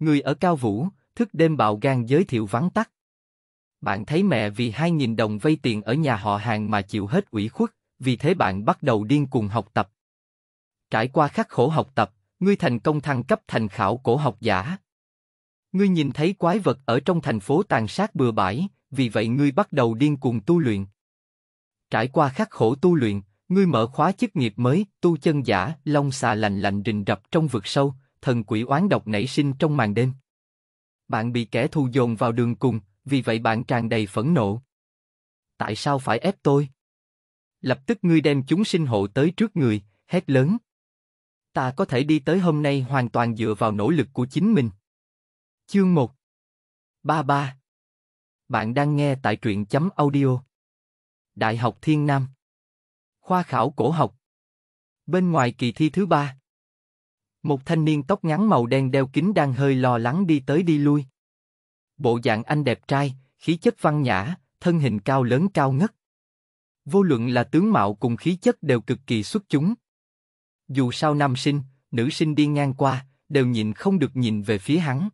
Người ở Cao Vũ, thức đêm bạo gan giới thiệu vắng tắt. Bạn thấy mẹ vì 2.000 đồng vay tiền ở nhà họ hàng mà chịu hết ủy khuất, vì thế bạn bắt đầu điên cuồng học tập. Trải qua khắc khổ học tập, ngươi thành công thăng cấp thành khảo cổ học giả. Ngươi nhìn thấy quái vật ở trong thành phố tàn sát bừa bãi, vì vậy ngươi bắt đầu điên cuồng tu luyện. Trải qua khắc khổ tu luyện, ngươi mở khóa chức nghiệp mới, tu chân giả, long xà lành lạnh rình rập trong vực sâu, thần quỷ oán độc nảy sinh trong màn đêm. Bạn bị kẻ thù dồn vào đường cùng, vì vậy bạn tràn đầy phẫn nộ. Tại sao phải ép tôi? Lập tức ngươi đem chúng sinh hộ tới trước người, hét lớn. Ta có thể đi tới hôm nay hoàn toàn dựa vào nỗ lực của chính mình. Chương 1 ba. Bạn đang nghe tại truyện chấm audio. Đại học Thiên Nam Khoa khảo cổ học Bên ngoài kỳ thi thứ ba một thanh niên tóc ngắn màu đen đeo kính đang hơi lo lắng đi tới đi lui. Bộ dạng anh đẹp trai, khí chất văn nhã, thân hình cao lớn cao ngất. Vô luận là tướng mạo cùng khí chất đều cực kỳ xuất chúng. Dù sao nam sinh, nữ sinh đi ngang qua, đều nhìn không được nhìn về phía hắn.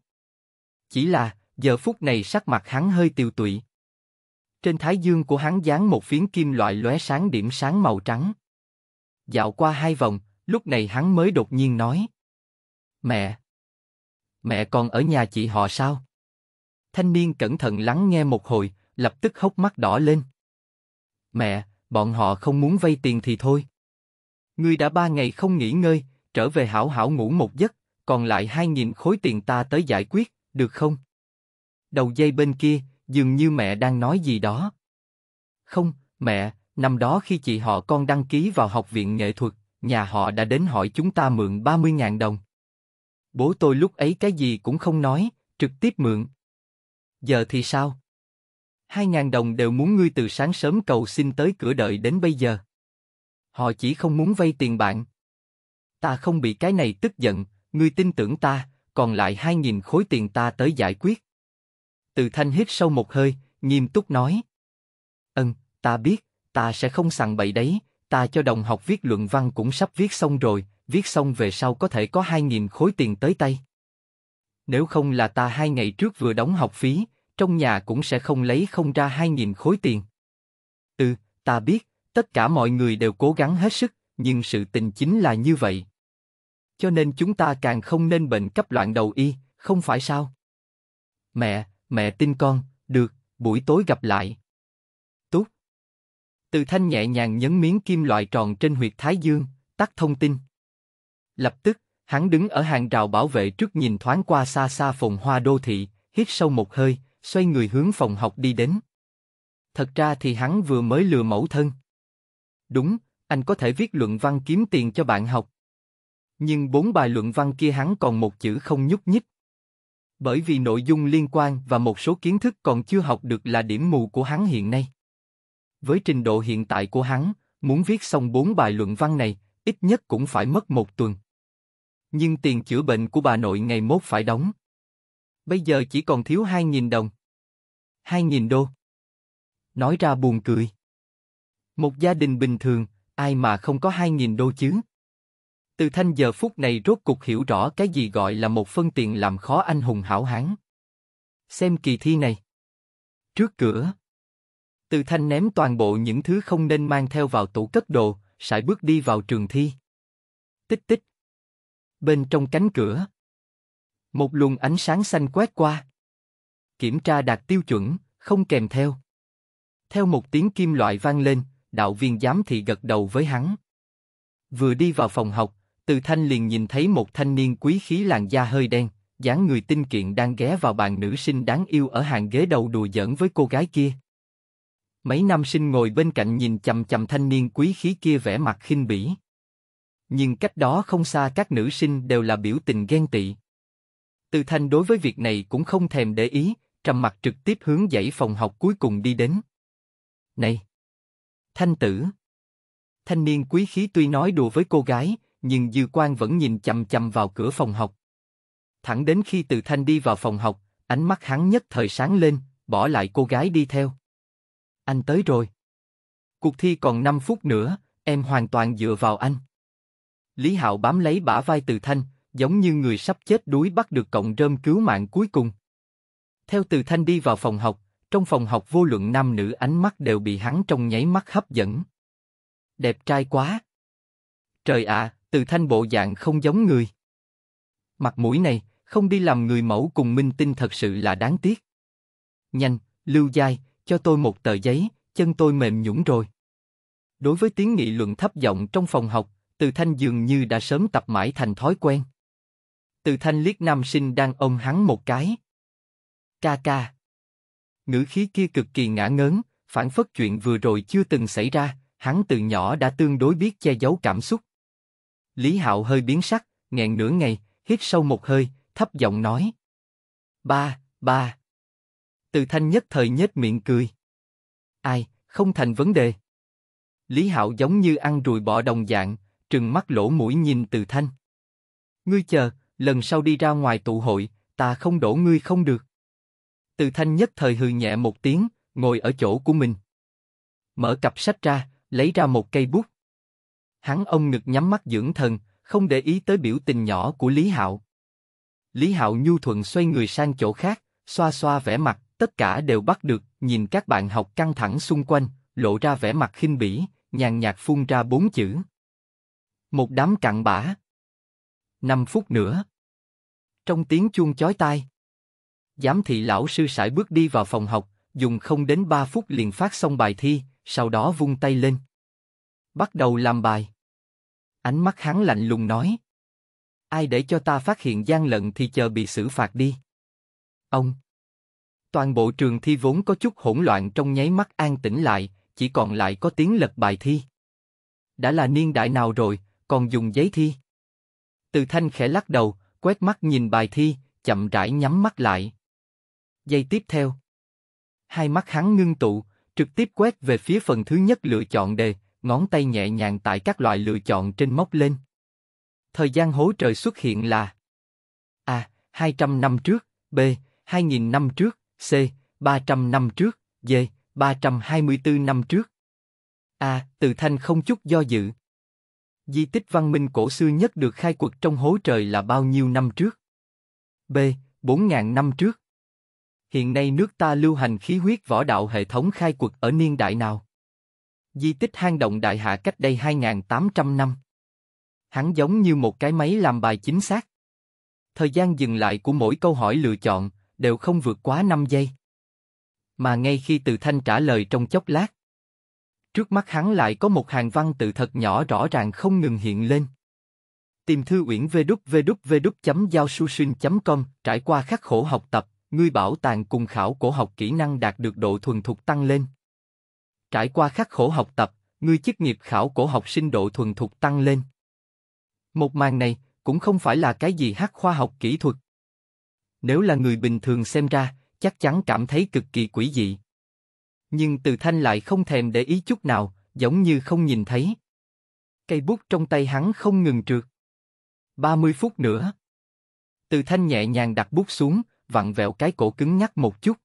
Chỉ là, giờ phút này sắc mặt hắn hơi tiêu tụy. Trên thái dương của hắn dán một phiến kim loại lóe sáng điểm sáng màu trắng. Dạo qua hai vòng, lúc này hắn mới đột nhiên nói. Mẹ! Mẹ còn ở nhà chị họ sao? Thanh niên cẩn thận lắng nghe một hồi, lập tức hốc mắt đỏ lên. Mẹ, bọn họ không muốn vay tiền thì thôi. Ngươi đã ba ngày không nghỉ ngơi, trở về hảo hảo ngủ một giấc, còn lại hai nghìn khối tiền ta tới giải quyết, được không? Đầu dây bên kia, dường như mẹ đang nói gì đó. Không, mẹ, năm đó khi chị họ con đăng ký vào học viện nghệ thuật, nhà họ đã đến hỏi chúng ta mượn ba mươi ngàn đồng. Bố tôi lúc ấy cái gì cũng không nói, trực tiếp mượn. Giờ thì sao? Hai ngàn đồng đều muốn ngươi từ sáng sớm cầu xin tới cửa đợi đến bây giờ. Họ chỉ không muốn vay tiền bạn. Ta không bị cái này tức giận, ngươi tin tưởng ta, còn lại hai nghìn khối tiền ta tới giải quyết. Từ thanh hít sâu một hơi, nghiêm túc nói. Ừm, ta biết, ta sẽ không sằng bậy đấy, ta cho đồng học viết luận văn cũng sắp viết xong rồi, viết xong về sau có thể có 2.000 khối tiền tới tay. Nếu không là ta hai ngày trước vừa đóng học phí, trong nhà cũng sẽ không lấy không ra 2.000 khối tiền. Ừ, ta biết, tất cả mọi người đều cố gắng hết sức, nhưng sự tình chính là như vậy. Cho nên chúng ta càng không nên bệnh cấp loạn đầu y, không phải sao? Mẹ, mẹ tin con, được, buổi tối gặp lại. Tốt. Từ thanh nhẹ nhàng nhấn miếng kim loại tròn trên huyệt thái dương, tắt thông tin. Lập tức, hắn đứng ở hàng rào bảo vệ trước nhìn thoáng qua xa xa phồn hoa đô thị, hít sâu một hơi, xoay người hướng phòng học đi đến. Thật ra thì hắn vừa mới lừa mẫu thân. Đúng, anh có thể viết luận văn kiếm tiền cho bạn học. Nhưng bốn bài luận văn kia hắn còn một chữ không nhúc nhích. Bởi vì nội dung liên quan và một số kiến thức còn chưa học được là điểm mù của hắn hiện nay. Với trình độ hiện tại của hắn, muốn viết xong bốn bài luận văn này, ít nhất cũng phải mất một tuần nhưng tiền chữa bệnh của bà nội ngày mốt phải đóng. Bây giờ chỉ còn thiếu 2.000 đồng. 2.000 đô. Nói ra buồn cười. Một gia đình bình thường, ai mà không có 2.000 đô chứ? Từ thanh giờ phút này rốt cục hiểu rõ cái gì gọi là một phân tiền làm khó anh hùng hảo hán. Xem kỳ thi này. Trước cửa. Từ thanh ném toàn bộ những thứ không nên mang theo vào tủ cất đồ, sải bước đi vào trường thi. Tích tích, Bên trong cánh cửa, một luồng ánh sáng xanh quét qua. Kiểm tra đạt tiêu chuẩn, không kèm theo. Theo một tiếng kim loại vang lên, đạo viên giám thị gật đầu với hắn. Vừa đi vào phòng học, Từ Thanh liền nhìn thấy một thanh niên quý khí làn da hơi đen, dáng người tinh kiện đang ghé vào bàn nữ sinh đáng yêu ở hàng ghế đầu đùa giỡn với cô gái kia. Mấy nam sinh ngồi bên cạnh nhìn chầm chầm thanh niên quý khí kia vẻ mặt khinh bỉ nhưng cách đó không xa các nữ sinh đều là biểu tình ghen tị. Từ Thanh đối với việc này cũng không thèm để ý, trầm mặt trực tiếp hướng dãy phòng học cuối cùng đi đến. Này! Thanh tử! Thanh niên quý khí tuy nói đùa với cô gái, nhưng Dư Quang vẫn nhìn chầm chầm vào cửa phòng học. Thẳng đến khi Từ Thanh đi vào phòng học, ánh mắt hắn nhất thời sáng lên, bỏ lại cô gái đi theo. Anh tới rồi. Cuộc thi còn 5 phút nữa, em hoàn toàn dựa vào anh. Lý Hạo bám lấy bả vai Từ Thanh, giống như người sắp chết đuối bắt được cọng rơm cứu mạng cuối cùng. Theo Từ Thanh đi vào phòng học, trong phòng học vô luận nam nữ ánh mắt đều bị hắn trong nháy mắt hấp dẫn. Đẹp trai quá. Trời ạ, à, Từ Thanh bộ dạng không giống người. Mặt mũi này, không đi làm người mẫu cùng minh tinh thật sự là đáng tiếc. Nhanh, Lưu Giai, cho tôi một tờ giấy, chân tôi mềm nhũn rồi. Đối với tiếng nghị luận thấp giọng trong phòng học, từ Thanh dường như đã sớm tập mãi thành thói quen. Từ Thanh liếc nam sinh đang ôm hắn một cái. Ca ca. Ngữ khí kia cực kỳ ngã ngớn, phản phất chuyện vừa rồi chưa từng xảy ra, hắn từ nhỏ đã tương đối biết che giấu cảm xúc. Lý Hạo hơi biến sắc, nghẹn nửa ngày, hít sâu một hơi, thấp giọng nói. Ba, ba. Từ Thanh nhất thời nhếch miệng cười. Ai, không thành vấn đề. Lý Hạo giống như ăn ruồi bỏ đồng dạng, trừng mắt lỗ mũi nhìn Từ Thanh. Ngươi chờ, lần sau đi ra ngoài tụ hội, ta không đổ ngươi không được. Từ Thanh nhất thời hừ nhẹ một tiếng, ngồi ở chỗ của mình. Mở cặp sách ra, lấy ra một cây bút. Hắn ông ngực nhắm mắt dưỡng thần, không để ý tới biểu tình nhỏ của Lý Hạo. Lý Hạo nhu thuận xoay người sang chỗ khác, xoa xoa vẻ mặt, tất cả đều bắt được, nhìn các bạn học căng thẳng xung quanh, lộ ra vẻ mặt khinh bỉ, nhàn nhạt phun ra bốn chữ. Một đám cặn bã. Năm phút nữa. Trong tiếng chuông chói tai. Giám thị lão sư sải bước đi vào phòng học, dùng không đến ba phút liền phát xong bài thi, sau đó vung tay lên. Bắt đầu làm bài. Ánh mắt hắn lạnh lùng nói. Ai để cho ta phát hiện gian lận thì chờ bị xử phạt đi. Ông. Toàn bộ trường thi vốn có chút hỗn loạn trong nháy mắt an tĩnh lại, chỉ còn lại có tiếng lật bài thi. Đã là niên đại nào rồi, còn dùng giấy thi. Từ Thanh khẽ lắc đầu, quét mắt nhìn bài thi, chậm rãi nhắm mắt lại. Giây tiếp theo, hai mắt hắn ngưng tụ, trực tiếp quét về phía phần thứ nhất lựa chọn đề, ngón tay nhẹ nhàng tại các loại lựa chọn trên móc lên. Thời gian hố trời xuất hiện là A. 200 năm trước, B. 2.000 năm trước, C. 300 năm trước, D. 324 năm trước. A. Từ Thanh không chút do dự, Di tích văn minh cổ xưa nhất được khai quật trong hố trời là bao nhiêu năm trước? B. 4.000 năm trước. Hiện nay nước ta lưu hành khí huyết võ đạo hệ thống khai quật ở niên đại nào? Di tích hang động đại hạ cách đây 2.800 năm. Hắn giống như một cái máy làm bài chính xác. Thời gian dừng lại của mỗi câu hỏi lựa chọn đều không vượt quá 5 giây. Mà ngay khi từ thanh trả lời trong chốc lát, Trước mắt hắn lại có một hàng văn tự thật nhỏ rõ ràng không ngừng hiện lên. Tìm thư uyển vđvđvđ.giao.susin.com, trải qua khắc khổ học tập, ngươi bảo tàng cùng khảo cổ học kỹ năng đạt được độ thuần thục tăng lên. Trải qua khắc khổ học tập, ngươi chức nghiệp khảo cổ học sinh độ thuần thục tăng lên. Một màn này cũng không phải là cái gì hắc khoa học kỹ thuật. Nếu là người bình thường xem ra, chắc chắn cảm thấy cực kỳ quỷ dị nhưng Từ Thanh lại không thèm để ý chút nào, giống như không nhìn thấy. Cây bút trong tay hắn không ngừng trượt. 30 phút nữa. Từ Thanh nhẹ nhàng đặt bút xuống, vặn vẹo cái cổ cứng nhắc một chút.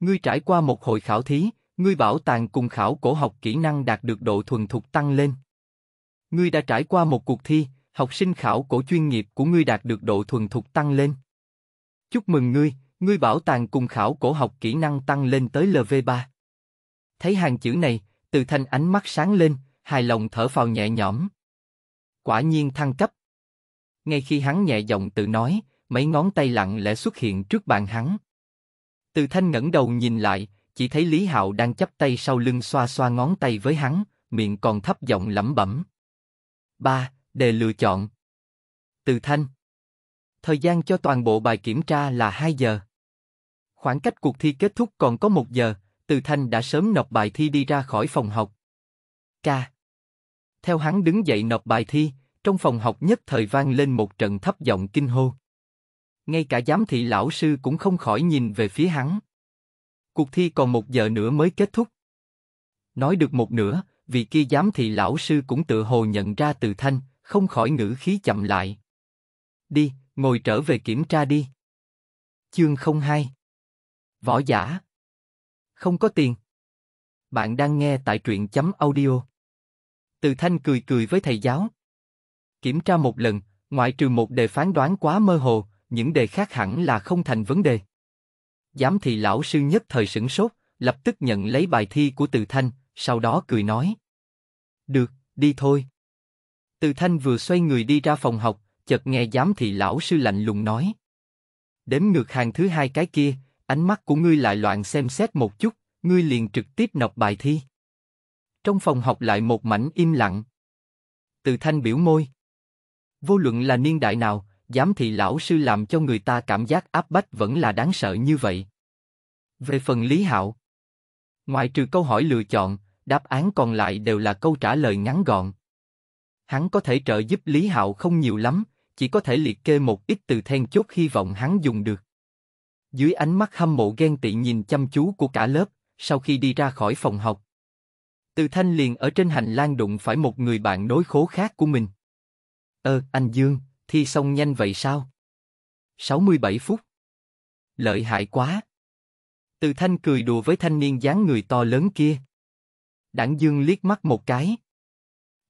Ngươi trải qua một hội khảo thí, ngươi bảo tàng cùng khảo cổ học kỹ năng đạt được độ thuần thục tăng lên. Ngươi đã trải qua một cuộc thi, học sinh khảo cổ chuyên nghiệp của ngươi đạt được độ thuần thục tăng lên. Chúc mừng ngươi, ngươi bảo tàng cùng khảo cổ học kỹ năng tăng lên tới LV3. Thấy hàng chữ này, Từ Thanh ánh mắt sáng lên, hài lòng thở phào nhẹ nhõm. Quả nhiên thăng cấp. Ngay khi hắn nhẹ giọng tự nói, mấy ngón tay lặng lẽ xuất hiện trước bàn hắn. Từ Thanh ngẩng đầu nhìn lại, chỉ thấy Lý Hạo đang chắp tay sau lưng xoa xoa ngón tay với hắn, miệng còn thấp giọng lẩm bẩm. Ba, đề lựa chọn. Từ Thanh. Thời gian cho toàn bộ bài kiểm tra là 2 giờ. Khoảng cách cuộc thi kết thúc còn có 1 giờ, từ Thanh đã sớm nộp bài thi đi ra khỏi phòng học. Ca. Theo hắn đứng dậy nộp bài thi, trong phòng học nhất thời vang lên một trận thấp giọng kinh hô. Ngay cả giám thị lão sư cũng không khỏi nhìn về phía hắn. Cuộc thi còn một giờ nữa mới kết thúc. Nói được một nửa, vị kia giám thị lão sư cũng tự hồ nhận ra từ thanh, không khỏi ngữ khí chậm lại. Đi, ngồi trở về kiểm tra đi. Chương 02 Võ giả không có tiền. Bạn đang nghe tại truyện chấm audio. Từ Thanh cười cười với thầy giáo. Kiểm tra một lần, ngoại trừ một đề phán đoán quá mơ hồ, những đề khác hẳn là không thành vấn đề. Giám thị lão sư nhất thời sửng sốt, lập tức nhận lấy bài thi của Từ Thanh, sau đó cười nói. Được, đi thôi. Từ Thanh vừa xoay người đi ra phòng học, chợt nghe giám thị lão sư lạnh lùng nói. Đếm ngược hàng thứ hai cái kia, ánh mắt của ngươi lại loạn xem xét một chút, ngươi liền trực tiếp nộp bài thi. Trong phòng học lại một mảnh im lặng. Từ thanh biểu môi. Vô luận là niên đại nào, giám thị lão sư làm cho người ta cảm giác áp bách vẫn là đáng sợ như vậy. Về phần Lý Hạo, ngoại trừ câu hỏi lựa chọn, đáp án còn lại đều là câu trả lời ngắn gọn. Hắn có thể trợ giúp Lý Hạo không nhiều lắm, chỉ có thể liệt kê một ít từ then chốt hy vọng hắn dùng được. Dưới ánh mắt hâm mộ ghen tị nhìn chăm chú của cả lớp, sau khi đi ra khỏi phòng học. Từ Thanh liền ở trên hành lang đụng phải một người bạn đối khố khác của mình. Ơ, ờ, anh Dương, thi xong nhanh vậy sao? 67 phút. Lợi hại quá. Từ Thanh cười đùa với thanh niên dáng người to lớn kia. Đảng Dương liếc mắt một cái.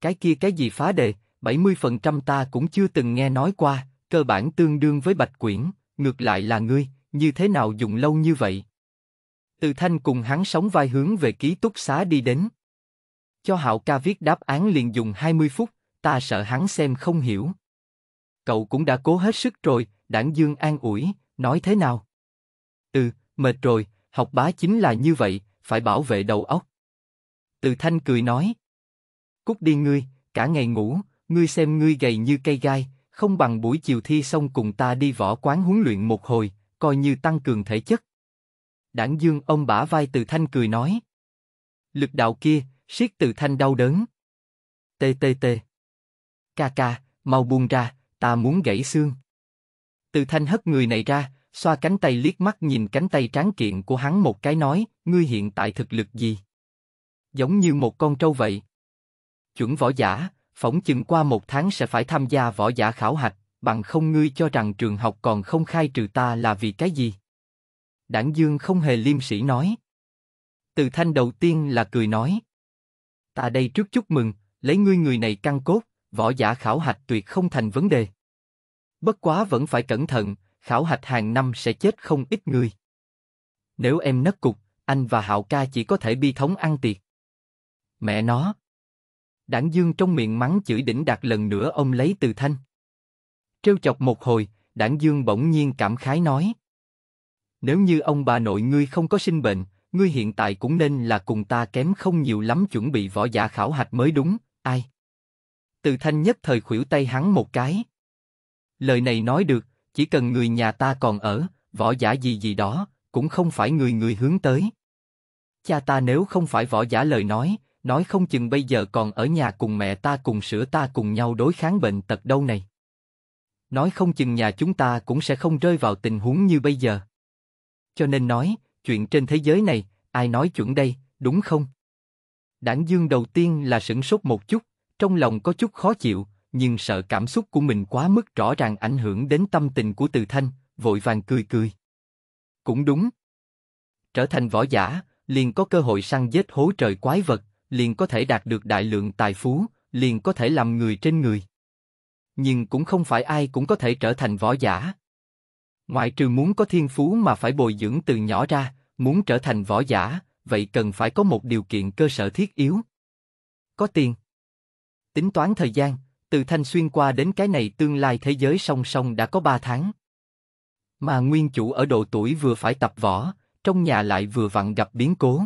Cái kia cái gì phá đề, 70% ta cũng chưa từng nghe nói qua, cơ bản tương đương với bạch quyển, ngược lại là ngươi, như thế nào dùng lâu như vậy? Từ Thanh cùng hắn sống vai hướng về ký túc xá đi đến. Cho Hạo ca viết đáp án liền dùng 20 phút, ta sợ hắn xem không hiểu. Cậu cũng đã cố hết sức rồi, đảng Dương an ủi, nói thế nào? Ừ, mệt rồi, học bá chính là như vậy, phải bảo vệ đầu óc. Từ Thanh cười nói. Cút đi ngươi, cả ngày ngủ, ngươi xem ngươi gầy như cây gai, không bằng buổi chiều thi xong cùng ta đi võ quán huấn luyện một hồi, coi như tăng cường thể chất. Đảng Dương ông bả vai Từ Thanh cười nói. Lực đạo kia, siết Từ Thanh đau đớn. Tê tê tê. Ca ca, mau buông ra, ta muốn gãy xương. Từ Thanh hất người này ra, xoa cánh tay liếc mắt nhìn cánh tay tráng kiện của hắn một cái nói, ngươi hiện tại thực lực gì? Giống như một con trâu vậy. Chuẩn võ giả, phỏng chừng qua một tháng sẽ phải tham gia võ giả khảo hạch bằng không ngươi cho rằng trường học còn không khai trừ ta là vì cái gì? Đảng Dương không hề liêm sĩ nói. Từ thanh đầu tiên là cười nói. Ta đây trước chúc mừng, lấy ngươi người này căn cốt, võ giả khảo hạch tuyệt không thành vấn đề. Bất quá vẫn phải cẩn thận, khảo hạch hàng năm sẽ chết không ít người. Nếu em nất cục, anh và Hạo ca chỉ có thể bi thống ăn tiệc. Mẹ nó. Đảng Dương trong miệng mắng chửi đỉnh đạt lần nữa ông lấy từ thanh. Trêu chọc một hồi, đảng dương bỗng nhiên cảm khái nói. Nếu như ông bà nội ngươi không có sinh bệnh, ngươi hiện tại cũng nên là cùng ta kém không nhiều lắm chuẩn bị võ giả khảo hạch mới đúng, ai? Từ thanh nhất thời khuỷu tay hắn một cái. Lời này nói được, chỉ cần người nhà ta còn ở, võ giả gì gì đó, cũng không phải người người hướng tới. Cha ta nếu không phải võ giả lời nói, nói không chừng bây giờ còn ở nhà cùng mẹ ta cùng sữa ta cùng nhau đối kháng bệnh tật đâu này nói không chừng nhà chúng ta cũng sẽ không rơi vào tình huống như bây giờ. Cho nên nói, chuyện trên thế giới này, ai nói chuẩn đây, đúng không? Đảng Dương đầu tiên là sửng sốt một chút, trong lòng có chút khó chịu, nhưng sợ cảm xúc của mình quá mức rõ ràng ảnh hưởng đến tâm tình của Từ Thanh, vội vàng cười cười. Cũng đúng. Trở thành võ giả, liền có cơ hội săn giết hố trời quái vật, liền có thể đạt được đại lượng tài phú, liền có thể làm người trên người nhưng cũng không phải ai cũng có thể trở thành võ giả. Ngoại trừ muốn có thiên phú mà phải bồi dưỡng từ nhỏ ra, muốn trở thành võ giả, vậy cần phải có một điều kiện cơ sở thiết yếu. Có tiền. Tính toán thời gian, từ Thanh Xuyên qua đến cái này tương lai thế giới song song đã có 3 tháng. Mà nguyên chủ ở độ tuổi vừa phải tập võ, trong nhà lại vừa vặn gặp biến cố.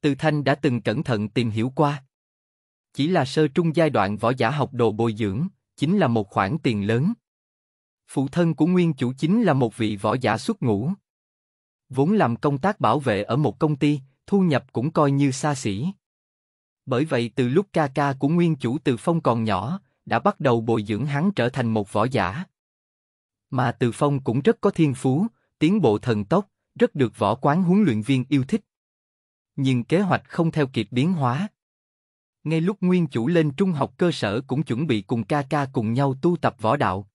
Từ Thanh đã từng cẩn thận tìm hiểu qua. Chỉ là sơ trung giai đoạn võ giả học đồ bồi dưỡng, chính là một khoản tiền lớn. Phụ thân của nguyên chủ chính là một vị võ giả xuất ngũ. Vốn làm công tác bảo vệ ở một công ty, thu nhập cũng coi như xa xỉ. Bởi vậy từ lúc ca ca của nguyên chủ Từ Phong còn nhỏ, đã bắt đầu bồi dưỡng hắn trở thành một võ giả. Mà Từ Phong cũng rất có thiên phú, tiến bộ thần tốc, rất được võ quán huấn luyện viên yêu thích. Nhưng kế hoạch không theo kịp biến hóa, ngay lúc nguyên chủ lên trung học cơ sở cũng chuẩn bị cùng ca ca cùng nhau tu tập võ đạo.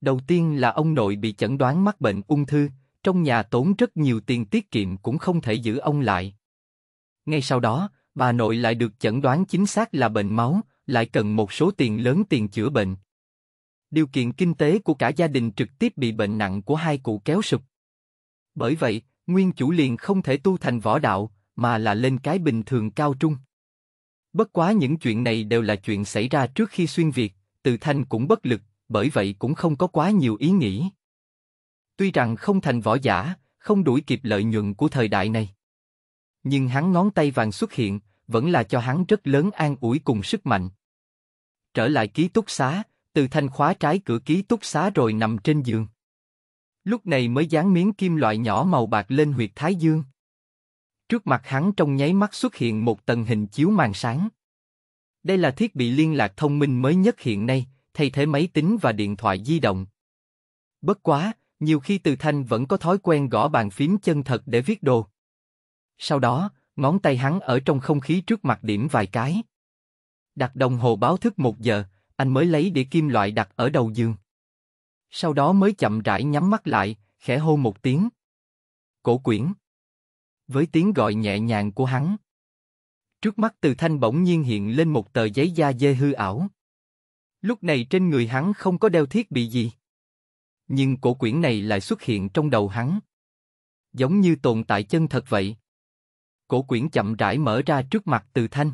Đầu tiên là ông nội bị chẩn đoán mắc bệnh ung thư, trong nhà tốn rất nhiều tiền tiết kiệm cũng không thể giữ ông lại. Ngay sau đó, bà nội lại được chẩn đoán chính xác là bệnh máu, lại cần một số tiền lớn tiền chữa bệnh. Điều kiện kinh tế của cả gia đình trực tiếp bị bệnh nặng của hai cụ kéo sụp. Bởi vậy, nguyên chủ liền không thể tu thành võ đạo, mà là lên cái bình thường cao trung. Bất quá những chuyện này đều là chuyện xảy ra trước khi xuyên Việt, Từ Thanh cũng bất lực, bởi vậy cũng không có quá nhiều ý nghĩ. Tuy rằng không thành võ giả, không đuổi kịp lợi nhuận của thời đại này. Nhưng hắn ngón tay vàng xuất hiện, vẫn là cho hắn rất lớn an ủi cùng sức mạnh. Trở lại ký túc xá, Từ Thanh khóa trái cửa ký túc xá rồi nằm trên giường. Lúc này mới dán miếng kim loại nhỏ màu bạc lên huyệt thái dương. Trước mặt hắn trong nháy mắt xuất hiện một tầng hình chiếu màn sáng. Đây là thiết bị liên lạc thông minh mới nhất hiện nay, thay thế máy tính và điện thoại di động. Bất quá, nhiều khi Từ Thanh vẫn có thói quen gõ bàn phím chân thật để viết đồ. Sau đó, ngón tay hắn ở trong không khí trước mặt điểm vài cái. Đặt đồng hồ báo thức một giờ, anh mới lấy đĩa kim loại đặt ở đầu giường. Sau đó mới chậm rãi nhắm mắt lại, khẽ hô một tiếng. Cổ quyển với tiếng gọi nhẹ nhàng của hắn. Trước mắt Từ Thanh bỗng nhiên hiện lên một tờ giấy da dê hư ảo. Lúc này trên người hắn không có đeo thiết bị gì. Nhưng cổ quyển này lại xuất hiện trong đầu hắn. Giống như tồn tại chân thật vậy. Cổ quyển chậm rãi mở ra trước mặt Từ Thanh.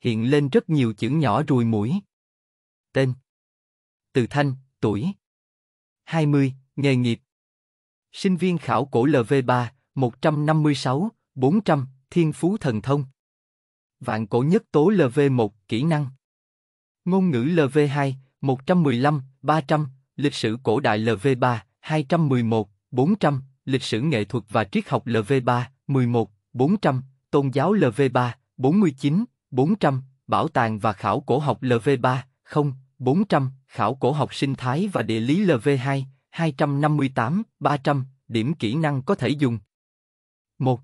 Hiện lên rất nhiều chữ nhỏ rùi mũi. Tên Từ Thanh, tuổi 20, nghề nghiệp Sinh viên khảo cổ LV3, 156, 400, Thiên Phú Thần Thông. Vạn cổ nhất tố LV1, kỹ năng. Ngôn ngữ LV2, 115, 300, lịch sử cổ đại LV3, 211, 400, lịch sử nghệ thuật và triết học LV3, 11, 400, tôn giáo LV3, 49, 400, bảo tàng và khảo cổ học LV3, 0, 400, khảo cổ học sinh thái và địa lý LV2, 258, 300, điểm kỹ năng có thể dùng, 1.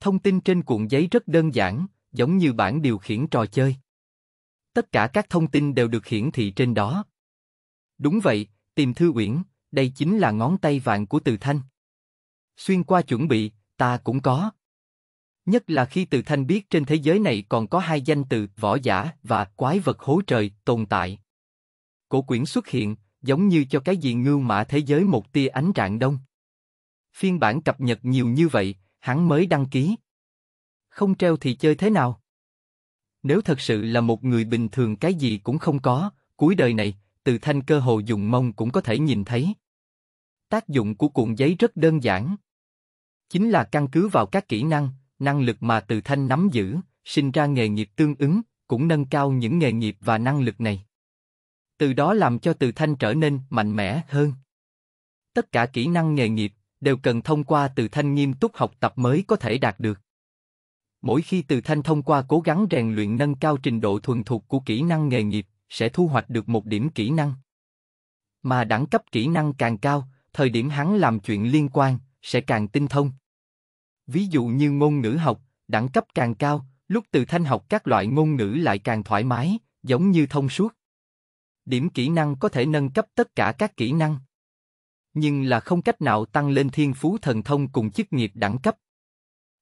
Thông tin trên cuộn giấy rất đơn giản, giống như bản điều khiển trò chơi. Tất cả các thông tin đều được hiển thị trên đó. Đúng vậy, tìm thư uyển, đây chính là ngón tay vàng của Từ Thanh. Xuyên qua chuẩn bị, ta cũng có. Nhất là khi Từ Thanh biết trên thế giới này còn có hai danh từ võ giả và quái vật hố trời tồn tại. Cổ quyển xuất hiện, giống như cho cái gì ngưu mã thế giới một tia ánh trạng đông phiên bản cập nhật nhiều như vậy, hắn mới đăng ký. Không treo thì chơi thế nào? Nếu thật sự là một người bình thường cái gì cũng không có, cuối đời này, từ thanh cơ hồ dùng mông cũng có thể nhìn thấy. Tác dụng của cuộn giấy rất đơn giản. Chính là căn cứ vào các kỹ năng, năng lực mà từ thanh nắm giữ, sinh ra nghề nghiệp tương ứng, cũng nâng cao những nghề nghiệp và năng lực này. Từ đó làm cho từ thanh trở nên mạnh mẽ hơn. Tất cả kỹ năng nghề nghiệp, đều cần thông qua từ thanh nghiêm túc học tập mới có thể đạt được. Mỗi khi từ thanh thông qua cố gắng rèn luyện nâng cao trình độ thuần thục của kỹ năng nghề nghiệp, sẽ thu hoạch được một điểm kỹ năng. Mà đẳng cấp kỹ năng càng cao, thời điểm hắn làm chuyện liên quan, sẽ càng tinh thông. Ví dụ như ngôn ngữ học, đẳng cấp càng cao, lúc từ thanh học các loại ngôn ngữ lại càng thoải mái, giống như thông suốt. Điểm kỹ năng có thể nâng cấp tất cả các kỹ năng nhưng là không cách nào tăng lên thiên phú thần thông cùng chức nghiệp đẳng cấp.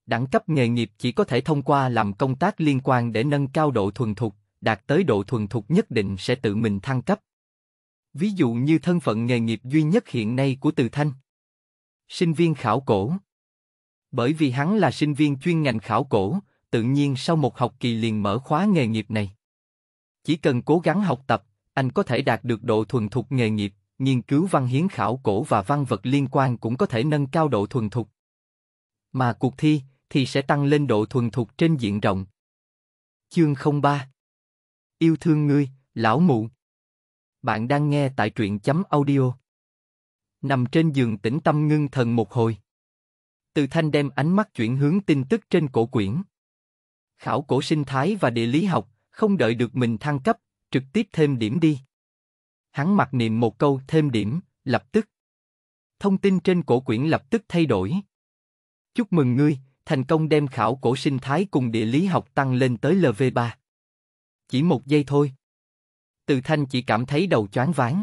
Đẳng cấp nghề nghiệp chỉ có thể thông qua làm công tác liên quan để nâng cao độ thuần thục, đạt tới độ thuần thục nhất định sẽ tự mình thăng cấp. Ví dụ như thân phận nghề nghiệp duy nhất hiện nay của Từ Thanh. Sinh viên khảo cổ. Bởi vì hắn là sinh viên chuyên ngành khảo cổ, tự nhiên sau một học kỳ liền mở khóa nghề nghiệp này. Chỉ cần cố gắng học tập, anh có thể đạt được độ thuần thục nghề nghiệp, nghiên cứu văn hiến khảo cổ và văn vật liên quan cũng có thể nâng cao độ thuần thục. Mà cuộc thi thì sẽ tăng lên độ thuần thục trên diện rộng. Chương 03 Yêu thương ngươi, lão mụ. Bạn đang nghe tại truyện chấm audio. Nằm trên giường tĩnh tâm ngưng thần một hồi. Từ thanh đem ánh mắt chuyển hướng tin tức trên cổ quyển. Khảo cổ sinh thái và địa lý học, không đợi được mình thăng cấp, trực tiếp thêm điểm đi. Hắn mặc niệm một câu thêm điểm, lập tức. Thông tin trên cổ quyển lập tức thay đổi. Chúc mừng ngươi, thành công đem khảo cổ sinh thái cùng địa lý học tăng lên tới LV3. Chỉ một giây thôi. Từ thanh chỉ cảm thấy đầu choáng váng.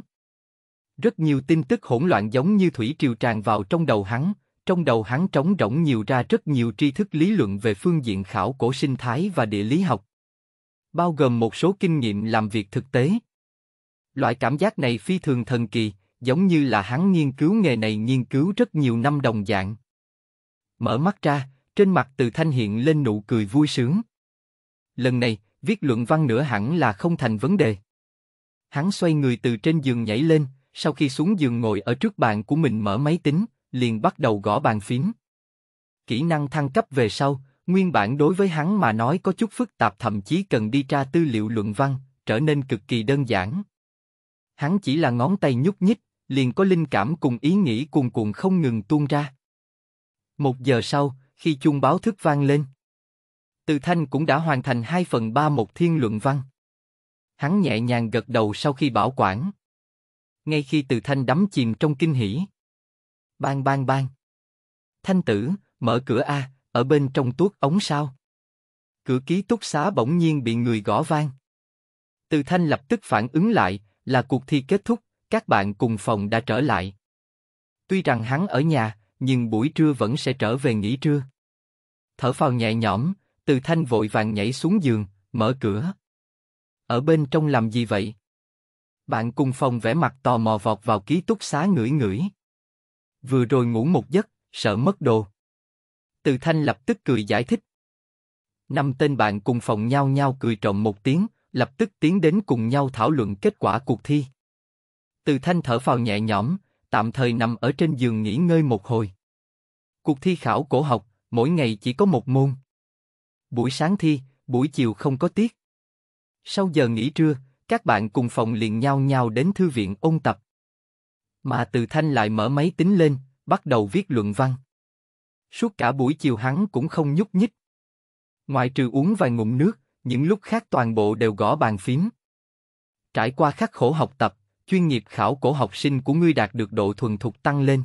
Rất nhiều tin tức hỗn loạn giống như thủy triều tràn vào trong đầu hắn, trong đầu hắn trống rỗng nhiều ra rất nhiều tri thức lý luận về phương diện khảo cổ sinh thái và địa lý học. Bao gồm một số kinh nghiệm làm việc thực tế. Loại cảm giác này phi thường thần kỳ, giống như là hắn nghiên cứu nghề này nghiên cứu rất nhiều năm đồng dạng. Mở mắt ra, trên mặt từ thanh hiện lên nụ cười vui sướng. Lần này, viết luận văn nữa hẳn là không thành vấn đề. Hắn xoay người từ trên giường nhảy lên, sau khi xuống giường ngồi ở trước bàn của mình mở máy tính, liền bắt đầu gõ bàn phím. Kỹ năng thăng cấp về sau, nguyên bản đối với hắn mà nói có chút phức tạp thậm chí cần đi tra tư liệu luận văn, trở nên cực kỳ đơn giản hắn chỉ là ngón tay nhúc nhích, liền có linh cảm cùng ý nghĩ cuồn cuộn không ngừng tuôn ra. Một giờ sau, khi chuông báo thức vang lên, Từ Thanh cũng đã hoàn thành 2 phần 3 một thiên luận văn. Hắn nhẹ nhàng gật đầu sau khi bảo quản. Ngay khi Từ Thanh đắm chìm trong kinh hỉ. Bang bang bang. Thanh tử, mở cửa A, ở bên trong tuốt ống sao. Cửa ký túc xá bỗng nhiên bị người gõ vang. Từ Thanh lập tức phản ứng lại, là cuộc thi kết thúc, các bạn cùng phòng đã trở lại. Tuy rằng hắn ở nhà, nhưng buổi trưa vẫn sẽ trở về nghỉ trưa. Thở phào nhẹ nhõm, Từ Thanh vội vàng nhảy xuống giường, mở cửa. Ở bên trong làm gì vậy? Bạn cùng phòng vẽ mặt tò mò vọt vào ký túc xá ngửi ngửi. Vừa rồi ngủ một giấc, sợ mất đồ. Từ Thanh lập tức cười giải thích. Năm tên bạn cùng phòng nhau nhau cười trộm một tiếng, lập tức tiến đến cùng nhau thảo luận kết quả cuộc thi. Từ Thanh thở phào nhẹ nhõm, tạm thời nằm ở trên giường nghỉ ngơi một hồi. Cuộc thi khảo cổ học, mỗi ngày chỉ có một môn. Buổi sáng thi, buổi chiều không có tiết. Sau giờ nghỉ trưa, các bạn cùng phòng liền nhau nhau đến thư viện ôn tập. Mà Từ Thanh lại mở máy tính lên, bắt đầu viết luận văn. Suốt cả buổi chiều hắn cũng không nhúc nhích. Ngoại trừ uống vài ngụm nước, những lúc khác toàn bộ đều gõ bàn phím. Trải qua khắc khổ học tập, chuyên nghiệp khảo cổ học sinh của ngươi đạt được độ thuần thục tăng lên.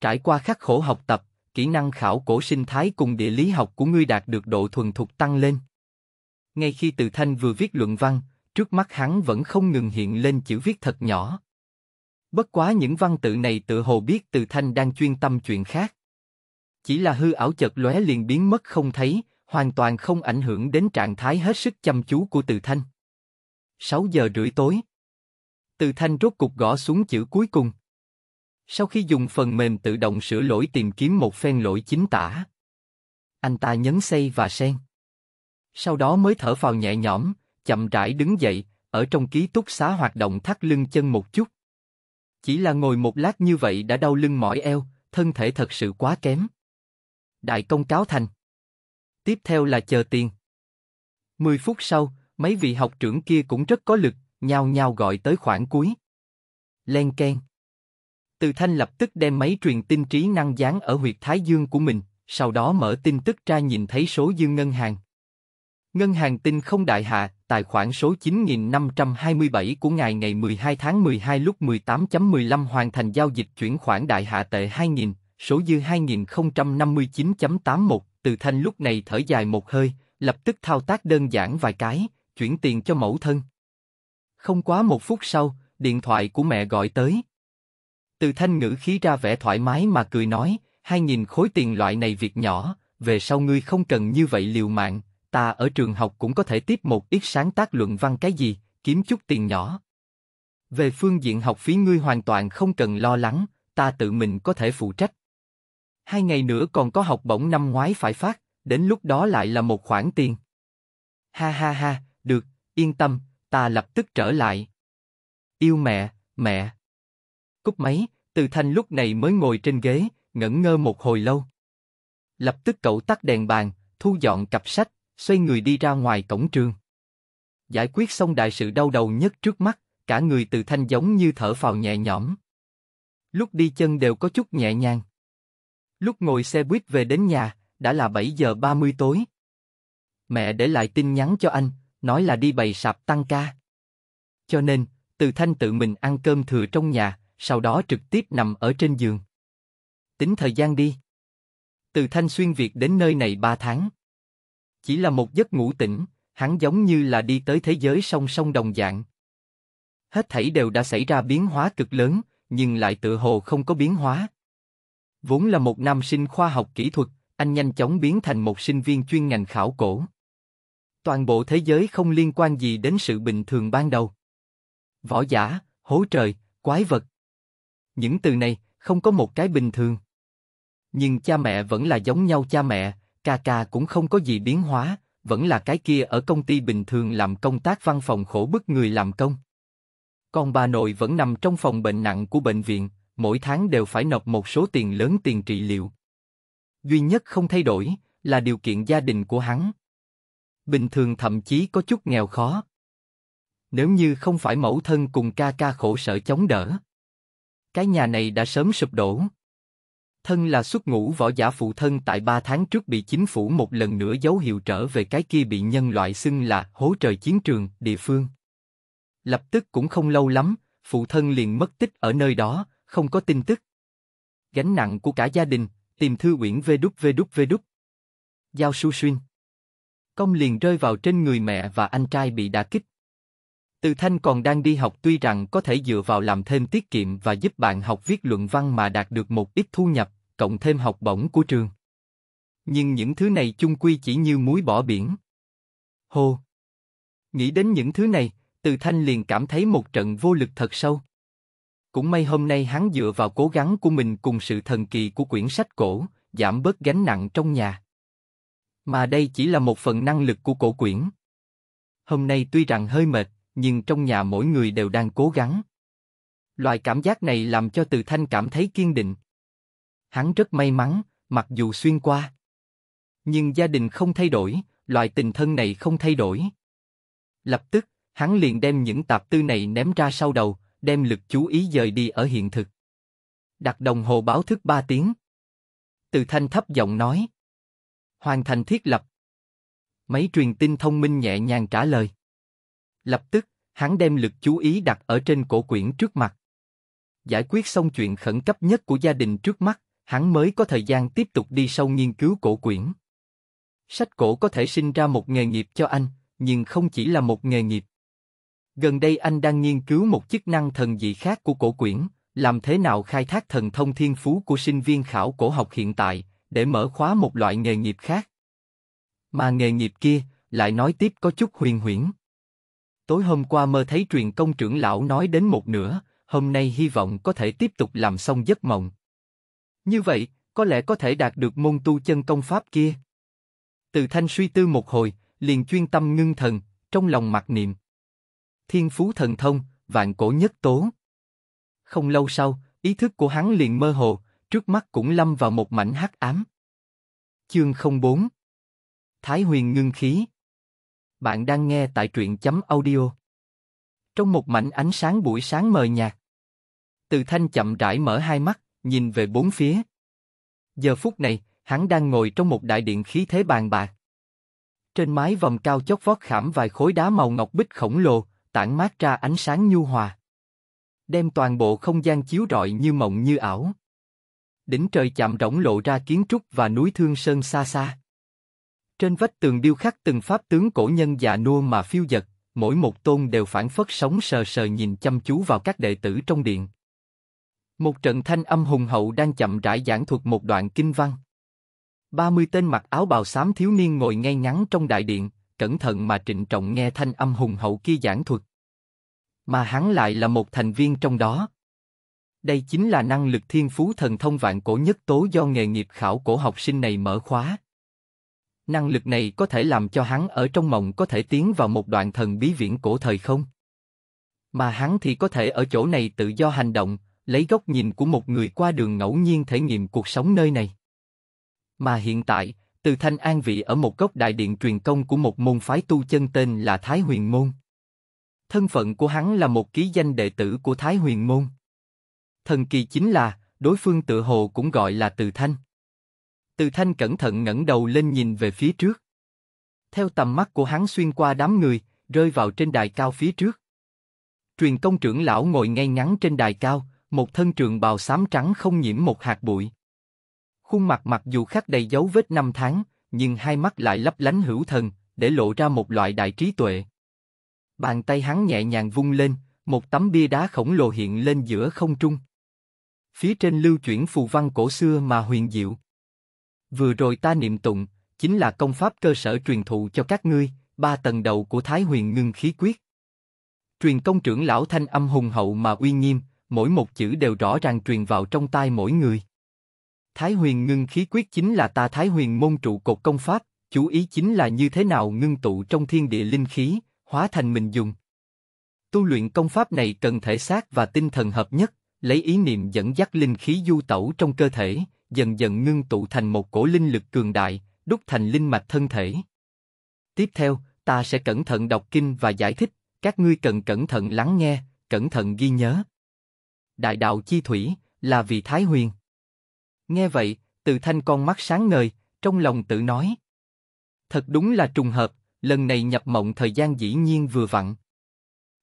Trải qua khắc khổ học tập, kỹ năng khảo cổ sinh thái cùng địa lý học của ngươi đạt được độ thuần thục tăng lên. Ngay khi Từ Thanh vừa viết luận văn, trước mắt hắn vẫn không ngừng hiện lên chữ viết thật nhỏ. Bất quá những văn tự này tự hồ biết Từ Thanh đang chuyên tâm chuyện khác. Chỉ là hư ảo chợt lóe liền biến mất không thấy, hoàn toàn không ảnh hưởng đến trạng thái hết sức chăm chú của Từ Thanh. 6 giờ rưỡi tối. Từ Thanh rốt cục gõ xuống chữ cuối cùng. Sau khi dùng phần mềm tự động sửa lỗi tìm kiếm một phen lỗi chính tả, anh ta nhấn xây và sen. Sau đó mới thở vào nhẹ nhõm, chậm rãi đứng dậy, ở trong ký túc xá hoạt động thắt lưng chân một chút. Chỉ là ngồi một lát như vậy đã đau lưng mỏi eo, thân thể thật sự quá kém. Đại công cáo thành tiếp theo là chờ tiền. mười phút sau, mấy vị học trưởng kia cũng rất có lực, nhao nhao gọi tới khoảng cuối. Len ken. Từ Thanh lập tức đem máy truyền tin trí năng dán ở huyệt thái dương của mình, sau đó mở tin tức ra nhìn thấy số dương ngân hàng. Ngân hàng tin không đại hạ, tài khoản số 9527 của ngài ngày 12 tháng 12 lúc 18.15 hoàn thành giao dịch chuyển khoản đại hạ tệ 2000, số dư 2059.81, từ Thanh lúc này thở dài một hơi, lập tức thao tác đơn giản vài cái, chuyển tiền cho mẫu thân. Không quá một phút sau, điện thoại của mẹ gọi tới. Từ Thanh ngữ khí ra vẻ thoải mái mà cười nói, hai nghìn khối tiền loại này việc nhỏ, về sau ngươi không cần như vậy liều mạng, ta ở trường học cũng có thể tiếp một ít sáng tác luận văn cái gì, kiếm chút tiền nhỏ. Về phương diện học phí ngươi hoàn toàn không cần lo lắng, ta tự mình có thể phụ trách. Hai ngày nữa còn có học bổng năm ngoái phải phát, đến lúc đó lại là một khoản tiền. Ha ha ha, được, yên tâm, ta lập tức trở lại. Yêu mẹ, mẹ. cúc máy, từ thanh lúc này mới ngồi trên ghế, ngẩn ngơ một hồi lâu. Lập tức cậu tắt đèn bàn, thu dọn cặp sách, xoay người đi ra ngoài cổng trường. Giải quyết xong đại sự đau đầu nhất trước mắt, cả người từ thanh giống như thở phào nhẹ nhõm. Lúc đi chân đều có chút nhẹ nhàng. Lúc ngồi xe buýt về đến nhà, đã là 7 giờ 30 tối. Mẹ để lại tin nhắn cho anh, nói là đi bày sạp tăng ca. Cho nên, Từ Thanh tự mình ăn cơm thừa trong nhà, sau đó trực tiếp nằm ở trên giường. Tính thời gian đi. Từ Thanh xuyên Việt đến nơi này 3 tháng. Chỉ là một giấc ngủ tỉnh, hắn giống như là đi tới thế giới song song đồng dạng. Hết thảy đều đã xảy ra biến hóa cực lớn, nhưng lại tự hồ không có biến hóa. Vốn là một nam sinh khoa học kỹ thuật, anh nhanh chóng biến thành một sinh viên chuyên ngành khảo cổ. Toàn bộ thế giới không liên quan gì đến sự bình thường ban đầu. Võ giả, hố trời, quái vật. Những từ này không có một cái bình thường. Nhưng cha mẹ vẫn là giống nhau cha mẹ, ca ca cũng không có gì biến hóa, vẫn là cái kia ở công ty bình thường làm công tác văn phòng khổ bức người làm công. Còn bà nội vẫn nằm trong phòng bệnh nặng của bệnh viện, mỗi tháng đều phải nộp một số tiền lớn tiền trị liệu. Duy nhất không thay đổi là điều kiện gia đình của hắn. Bình thường thậm chí có chút nghèo khó. Nếu như không phải mẫu thân cùng ca ca khổ sở chống đỡ, cái nhà này đã sớm sụp đổ. Thân là xuất ngũ võ giả phụ thân tại ba tháng trước bị chính phủ một lần nữa dấu hiệu trở về cái kia bị nhân loại xưng là hố trời chiến trường, địa phương. Lập tức cũng không lâu lắm, phụ thân liền mất tích ở nơi đó, không có tin tức. Gánh nặng của cả gia đình, tìm thư uyển vê đúc vê đúc vê đúc. Giao su xuyên. Công liền rơi vào trên người mẹ và anh trai bị đả kích. Từ Thanh còn đang đi học tuy rằng có thể dựa vào làm thêm tiết kiệm và giúp bạn học viết luận văn mà đạt được một ít thu nhập, cộng thêm học bổng của trường. Nhưng những thứ này chung quy chỉ như muối bỏ biển. Hô! Nghĩ đến những thứ này, Từ Thanh liền cảm thấy một trận vô lực thật sâu. Cũng may hôm nay hắn dựa vào cố gắng của mình cùng sự thần kỳ của quyển sách cổ, giảm bớt gánh nặng trong nhà. Mà đây chỉ là một phần năng lực của cổ quyển. Hôm nay tuy rằng hơi mệt, nhưng trong nhà mỗi người đều đang cố gắng. Loại cảm giác này làm cho Từ Thanh cảm thấy kiên định. Hắn rất may mắn, mặc dù xuyên qua. Nhưng gia đình không thay đổi, loại tình thân này không thay đổi. Lập tức, hắn liền đem những tạp tư này ném ra sau đầu, đem lực chú ý dời đi ở hiện thực. Đặt đồng hồ báo thức 3 tiếng. Từ thanh thấp giọng nói. Hoàn thành thiết lập. Máy truyền tin thông minh nhẹ nhàng trả lời. Lập tức, hắn đem lực chú ý đặt ở trên cổ quyển trước mặt. Giải quyết xong chuyện khẩn cấp nhất của gia đình trước mắt, hắn mới có thời gian tiếp tục đi sâu nghiên cứu cổ quyển. Sách cổ có thể sinh ra một nghề nghiệp cho anh, nhưng không chỉ là một nghề nghiệp. Gần đây anh đang nghiên cứu một chức năng thần dị khác của cổ quyển, làm thế nào khai thác thần thông thiên phú của sinh viên khảo cổ học hiện tại để mở khóa một loại nghề nghiệp khác. Mà nghề nghiệp kia lại nói tiếp có chút huyền huyễn. Tối hôm qua mơ thấy truyền công trưởng lão nói đến một nửa, hôm nay hy vọng có thể tiếp tục làm xong giấc mộng. Như vậy, có lẽ có thể đạt được môn tu chân công pháp kia. Từ thanh suy tư một hồi, liền chuyên tâm ngưng thần, trong lòng mặc niệm thiên phú thần thông, vạn cổ nhất tố. Không lâu sau, ý thức của hắn liền mơ hồ, trước mắt cũng lâm vào một mảnh hắc ám. Chương 04 Thái huyền ngưng khí Bạn đang nghe tại truyện chấm audio. Trong một mảnh ánh sáng buổi sáng mờ nhạt, từ thanh chậm rãi mở hai mắt, nhìn về bốn phía. Giờ phút này, hắn đang ngồi trong một đại điện khí thế bàn bạc. Trên mái vòng cao chót vót khảm vài khối đá màu ngọc bích khổng lồ, tản mát ra ánh sáng nhu hòa. Đem toàn bộ không gian chiếu rọi như mộng như ảo. Đỉnh trời chạm rỗng lộ ra kiến trúc và núi Thương Sơn xa xa. Trên vách tường điêu khắc từng pháp tướng cổ nhân già nua mà phiêu dật, mỗi một tôn đều phản phất sống sờ sờ nhìn chăm chú vào các đệ tử trong điện. Một trận thanh âm hùng hậu đang chậm rãi giảng thuật một đoạn kinh văn. 30 tên mặc áo bào xám thiếu niên ngồi ngay ngắn trong đại điện, cẩn thận mà trịnh trọng nghe thanh âm hùng hậu kia giảng thuật. Mà hắn lại là một thành viên trong đó. Đây chính là năng lực thiên phú thần thông vạn cổ nhất tố do nghề nghiệp khảo cổ học sinh này mở khóa. Năng lực này có thể làm cho hắn ở trong mộng có thể tiến vào một đoạn thần bí viễn cổ thời không. Mà hắn thì có thể ở chỗ này tự do hành động, lấy góc nhìn của một người qua đường ngẫu nhiên thể nghiệm cuộc sống nơi này. Mà hiện tại, từ thanh an vị ở một góc đại điện truyền công của một môn phái tu chân tên là Thái Huyền Môn. Thân phận của hắn là một ký danh đệ tử của Thái Huyền Môn. Thần kỳ chính là, đối phương tự hồ cũng gọi là Từ Thanh. Từ Thanh cẩn thận ngẩng đầu lên nhìn về phía trước. Theo tầm mắt của hắn xuyên qua đám người, rơi vào trên đài cao phía trước. Truyền công trưởng lão ngồi ngay ngắn trên đài cao, một thân trường bào xám trắng không nhiễm một hạt bụi. Khuôn mặt mặc dù khắc đầy dấu vết năm tháng, nhưng hai mắt lại lấp lánh hữu thần, để lộ ra một loại đại trí tuệ. Bàn tay hắn nhẹ nhàng vung lên, một tấm bia đá khổng lồ hiện lên giữa không trung. Phía trên lưu chuyển phù văn cổ xưa mà huyền diệu. Vừa rồi ta niệm tụng, chính là công pháp cơ sở truyền thụ cho các ngươi, ba tầng đầu của Thái Huyền Ngưng Khí Quyết. Truyền công trưởng lão thanh âm hùng hậu mà uy nghiêm, mỗi một chữ đều rõ ràng truyền vào trong tai mỗi người. Thái huyền ngưng khí quyết chính là ta thái huyền môn trụ cột công pháp, chú ý chính là như thế nào ngưng tụ trong thiên địa linh khí, hóa thành mình dùng. Tu luyện công pháp này cần thể xác và tinh thần hợp nhất, lấy ý niệm dẫn dắt linh khí du tẩu trong cơ thể, dần dần ngưng tụ thành một cổ linh lực cường đại, đúc thành linh mạch thân thể. Tiếp theo, ta sẽ cẩn thận đọc kinh và giải thích, các ngươi cần cẩn thận lắng nghe, cẩn thận ghi nhớ. Đại đạo chi thủy là vì Thái Huyền. Nghe vậy, Từ Thanh con mắt sáng ngời, trong lòng tự nói. Thật đúng là trùng hợp, lần này nhập mộng thời gian dĩ nhiên vừa vặn.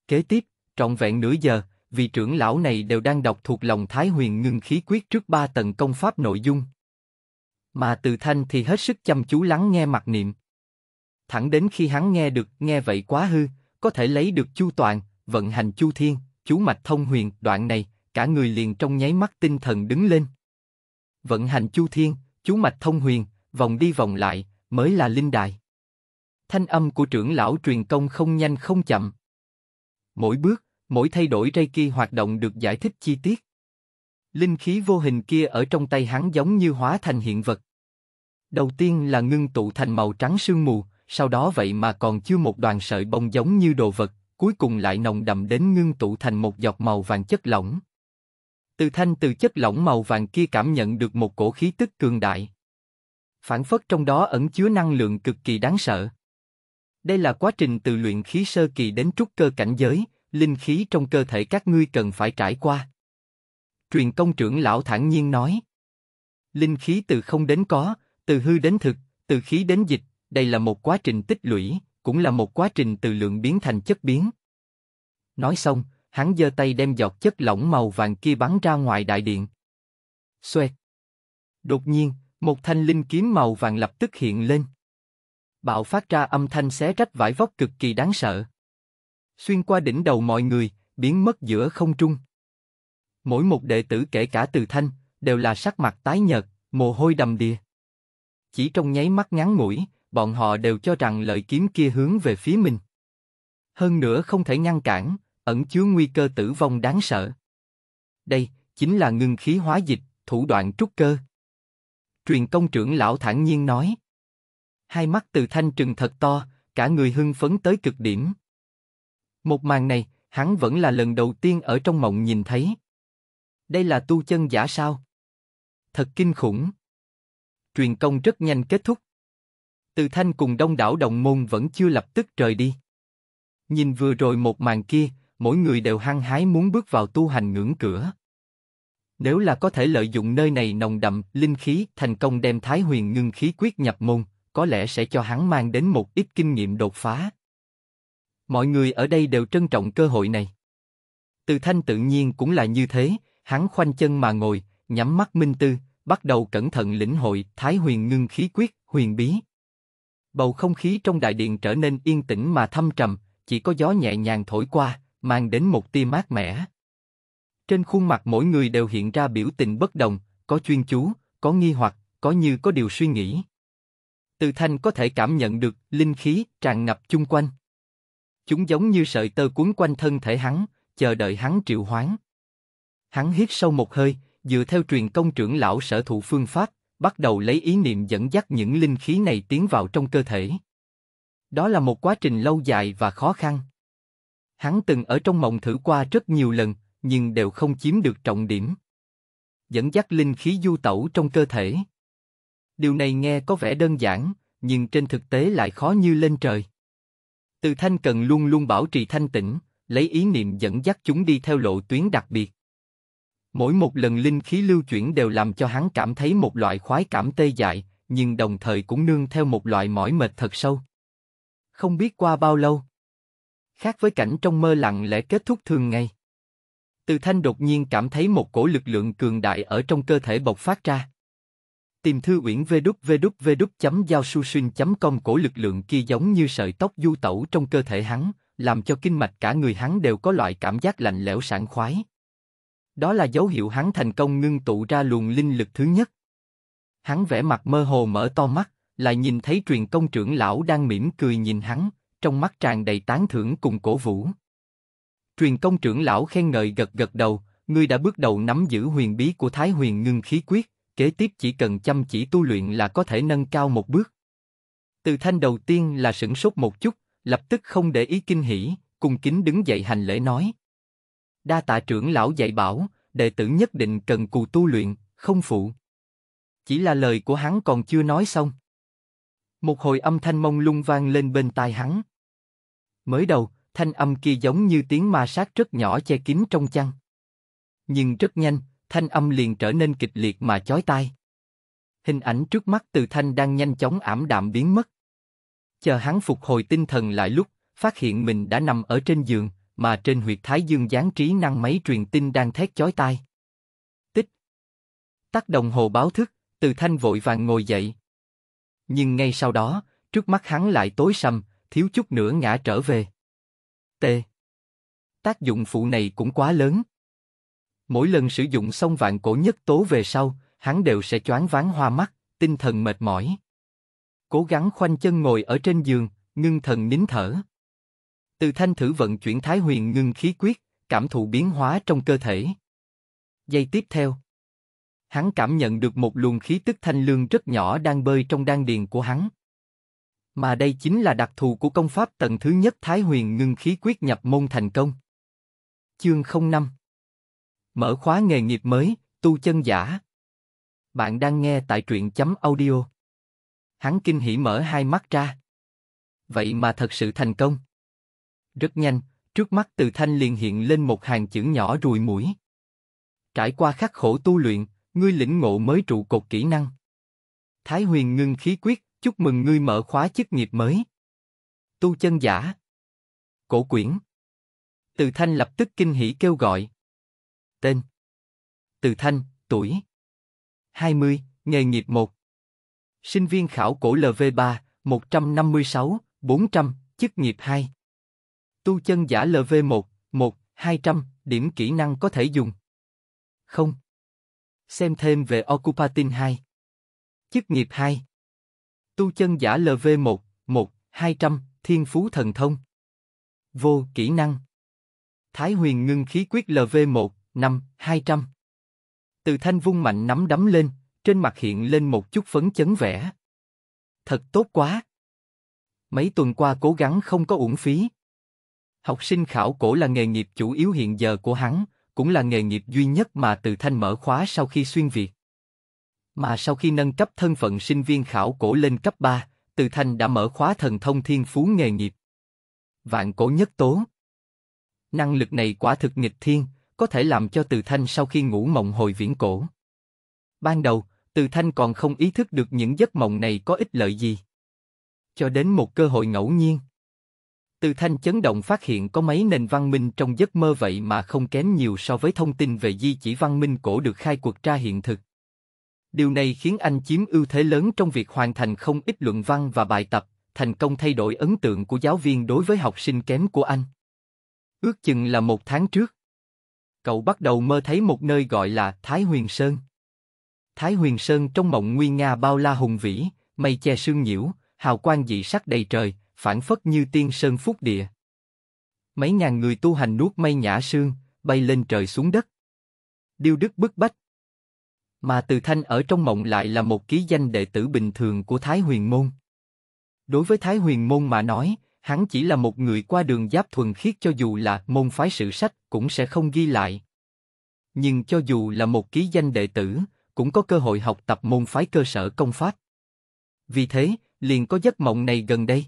Kế tiếp, trọn vẹn nửa giờ, vị trưởng lão này đều đang đọc thuộc lòng Thái Huyền ngưng khí quyết trước ba tầng công pháp nội dung. Mà Từ Thanh thì hết sức chăm chú lắng nghe mặt niệm. Thẳng đến khi hắn nghe được, nghe vậy quá hư, có thể lấy được chu toàn, vận hành chu thiên, chú mạch thông huyền, đoạn này, cả người liền trong nháy mắt tinh thần đứng lên vận hành chu thiên, chú mạch thông huyền, vòng đi vòng lại, mới là linh đài. Thanh âm của trưởng lão truyền công không nhanh không chậm. Mỗi bước, mỗi thay đổi ray kia hoạt động được giải thích chi tiết. Linh khí vô hình kia ở trong tay hắn giống như hóa thành hiện vật. Đầu tiên là ngưng tụ thành màu trắng sương mù, sau đó vậy mà còn chưa một đoàn sợi bông giống như đồ vật, cuối cùng lại nồng đậm đến ngưng tụ thành một giọt màu vàng chất lỏng. Từ thanh từ chất lỏng màu vàng kia cảm nhận được một cổ khí tức cường đại. Phản phất trong đó ẩn chứa năng lượng cực kỳ đáng sợ. Đây là quá trình từ luyện khí sơ kỳ đến trúc cơ cảnh giới, linh khí trong cơ thể các ngươi cần phải trải qua. Truyền công trưởng lão thản nhiên nói. Linh khí từ không đến có, từ hư đến thực, từ khí đến dịch, đây là một quá trình tích lũy, cũng là một quá trình từ lượng biến thành chất biến. Nói xong, hắn giơ tay đem giọt chất lỏng màu vàng kia bắn ra ngoài đại điện. Xoẹt. Đột nhiên, một thanh linh kiếm màu vàng lập tức hiện lên. Bạo phát ra âm thanh xé rách vải vóc cực kỳ đáng sợ. Xuyên qua đỉnh đầu mọi người, biến mất giữa không trung. Mỗi một đệ tử kể cả từ thanh, đều là sắc mặt tái nhợt, mồ hôi đầm đìa. Chỉ trong nháy mắt ngắn ngủi, bọn họ đều cho rằng lợi kiếm kia hướng về phía mình. Hơn nữa không thể ngăn cản, ẩn chứa nguy cơ tử vong đáng sợ. Đây chính là ngưng khí hóa dịch, thủ đoạn trúc cơ. Truyền công trưởng lão thản nhiên nói. Hai mắt từ thanh trừng thật to, cả người hưng phấn tới cực điểm. Một màn này, hắn vẫn là lần đầu tiên ở trong mộng nhìn thấy. Đây là tu chân giả sao? Thật kinh khủng. Truyền công rất nhanh kết thúc. Từ Thanh cùng đông đảo đồng môn vẫn chưa lập tức rời đi. Nhìn vừa rồi một màn kia, mỗi người đều hăng hái muốn bước vào tu hành ngưỡng cửa. Nếu là có thể lợi dụng nơi này nồng đậm, linh khí, thành công đem Thái Huyền ngưng khí quyết nhập môn, có lẽ sẽ cho hắn mang đến một ít kinh nghiệm đột phá. Mọi người ở đây đều trân trọng cơ hội này. Từ thanh tự nhiên cũng là như thế, hắn khoanh chân mà ngồi, nhắm mắt minh tư, bắt đầu cẩn thận lĩnh hội Thái Huyền ngưng khí quyết, huyền bí. Bầu không khí trong đại điện trở nên yên tĩnh mà thâm trầm, chỉ có gió nhẹ nhàng thổi qua, mang đến một tia mát mẻ. Trên khuôn mặt mỗi người đều hiện ra biểu tình bất đồng, có chuyên chú, có nghi hoặc, có như có điều suy nghĩ. Từ thanh có thể cảm nhận được linh khí tràn ngập chung quanh. Chúng giống như sợi tơ cuốn quanh thân thể hắn, chờ đợi hắn triệu hoán. Hắn hít sâu một hơi, dựa theo truyền công trưởng lão sở thụ phương pháp, bắt đầu lấy ý niệm dẫn dắt những linh khí này tiến vào trong cơ thể. Đó là một quá trình lâu dài và khó khăn. Hắn từng ở trong mộng thử qua rất nhiều lần, nhưng đều không chiếm được trọng điểm. Dẫn dắt linh khí du tẩu trong cơ thể. Điều này nghe có vẻ đơn giản, nhưng trên thực tế lại khó như lên trời. Từ thanh cần luôn luôn bảo trì thanh tĩnh, lấy ý niệm dẫn dắt chúng đi theo lộ tuyến đặc biệt. Mỗi một lần linh khí lưu chuyển đều làm cho hắn cảm thấy một loại khoái cảm tê dại, nhưng đồng thời cũng nương theo một loại mỏi mệt thật sâu. Không biết qua bao lâu, khác với cảnh trong mơ lặng lẽ kết thúc thường ngày. Từ Thanh đột nhiên cảm thấy một cổ lực lượng cường đại ở trong cơ thể bộc phát ra. Tìm thư uyển vê đúc vê đúc vê đúc chấm giao su xuyên chấm com cổ lực lượng kia giống như sợi tóc du tẩu trong cơ thể hắn, làm cho kinh mạch cả người hắn đều có loại cảm giác lạnh lẽo sảng khoái. Đó là dấu hiệu hắn thành công ngưng tụ ra luồng linh lực thứ nhất. Hắn vẽ mặt mơ hồ mở to mắt, lại nhìn thấy truyền công trưởng lão đang mỉm cười nhìn hắn, trong mắt tràn đầy tán thưởng cùng cổ vũ. Truyền công trưởng lão khen ngợi gật gật đầu, ngươi đã bước đầu nắm giữ huyền bí của Thái Huyền Ngưng Khí Quyết, kế tiếp chỉ cần chăm chỉ tu luyện là có thể nâng cao một bước. Từ thanh đầu tiên là sửng sốt một chút, lập tức không để ý kinh hỉ, cung kính đứng dậy hành lễ nói. Đa tạ trưởng lão dạy bảo, đệ tử nhất định cần cù tu luyện, không phụ. Chỉ là lời của hắn còn chưa nói xong. Một hồi âm thanh mông lung vang lên bên tai hắn. Mới đầu, thanh âm kia giống như tiếng ma sát rất nhỏ che kín trong chăn. Nhưng rất nhanh, thanh âm liền trở nên kịch liệt mà chói tai. Hình ảnh trước mắt từ thanh đang nhanh chóng ảm đạm biến mất. Chờ hắn phục hồi tinh thần lại lúc, phát hiện mình đã nằm ở trên giường, mà trên huyệt thái dương gián trí năng máy truyền tin đang thét chói tai. Tích. Tắt đồng hồ báo thức, từ thanh vội vàng ngồi dậy nhưng ngay sau đó, trước mắt hắn lại tối sầm, thiếu chút nữa ngã trở về. T. Tác dụng phụ này cũng quá lớn. Mỗi lần sử dụng xong vạn cổ nhất tố về sau, hắn đều sẽ choáng váng hoa mắt, tinh thần mệt mỏi. Cố gắng khoanh chân ngồi ở trên giường, ngưng thần nín thở. Từ thanh thử vận chuyển thái huyền ngưng khí quyết, cảm thụ biến hóa trong cơ thể. Giây tiếp theo, hắn cảm nhận được một luồng khí tức thanh lương rất nhỏ đang bơi trong đan điền của hắn. Mà đây chính là đặc thù của công pháp tầng thứ nhất Thái Huyền ngưng khí quyết nhập môn thành công. Chương 05 Mở khóa nghề nghiệp mới, tu chân giả. Bạn đang nghe tại truyện chấm audio. Hắn kinh hỉ mở hai mắt ra. Vậy mà thật sự thành công. Rất nhanh, trước mắt từ thanh liền hiện lên một hàng chữ nhỏ rùi mũi. Trải qua khắc khổ tu luyện, ngươi lĩnh ngộ mới trụ cột kỹ năng. Thái Huyền ngưng khí quyết, chúc mừng ngươi mở khóa chức nghiệp mới. Tu chân giả. Cổ quyển. Từ Thanh lập tức kinh hỉ kêu gọi. Tên. Từ Thanh, tuổi. 20, nghề nghiệp 1. Sinh viên khảo cổ LV3, 156, 400, chức nghiệp 2. Tu chân giả LV1, 1, 200, điểm kỹ năng có thể dùng. Không. Xem thêm về Occupatin 2. Chức nghiệp 2. Tu chân giả LV1, 1, 200, Thiên Phú Thần Thông. Vô, kỹ năng. Thái huyền ngưng khí quyết LV1, 5, 200. Từ thanh vung mạnh nắm đấm lên, trên mặt hiện lên một chút phấn chấn vẻ. Thật tốt quá. Mấy tuần qua cố gắng không có uổng phí. Học sinh khảo cổ là nghề nghiệp chủ yếu hiện giờ của hắn, cũng là nghề nghiệp duy nhất mà Từ Thanh mở khóa sau khi xuyên Việt. Mà sau khi nâng cấp thân phận sinh viên khảo cổ lên cấp 3, Từ Thanh đã mở khóa thần thông thiên phú nghề nghiệp. Vạn cổ nhất tố. Năng lực này quả thực nghịch thiên, có thể làm cho Từ Thanh sau khi ngủ mộng hồi viễn cổ. Ban đầu, Từ Thanh còn không ý thức được những giấc mộng này có ích lợi gì. Cho đến một cơ hội ngẫu nhiên, từ thanh chấn động phát hiện có mấy nền văn minh trong giấc mơ vậy mà không kém nhiều so với thông tin về di chỉ văn minh cổ được khai cuộc ra hiện thực. Điều này khiến anh chiếm ưu thế lớn trong việc hoàn thành không ít luận văn và bài tập, thành công thay đổi ấn tượng của giáo viên đối với học sinh kém của anh. Ước chừng là một tháng trước, cậu bắt đầu mơ thấy một nơi gọi là Thái Huyền Sơn. Thái Huyền Sơn trong mộng nguyên Nga bao la hùng vĩ, mây che sương nhiễu, hào quang dị sắc đầy trời, phản phất như tiên sơn phúc địa. Mấy ngàn người tu hành nuốt mây nhã sương, bay lên trời xuống đất. Điêu đức bức bách. Mà từ thanh ở trong mộng lại là một ký danh đệ tử bình thường của Thái Huyền Môn. Đối với Thái Huyền Môn mà nói, hắn chỉ là một người qua đường giáp thuần khiết cho dù là môn phái sử sách cũng sẽ không ghi lại. Nhưng cho dù là một ký danh đệ tử, cũng có cơ hội học tập môn phái cơ sở công pháp. Vì thế, liền có giấc mộng này gần đây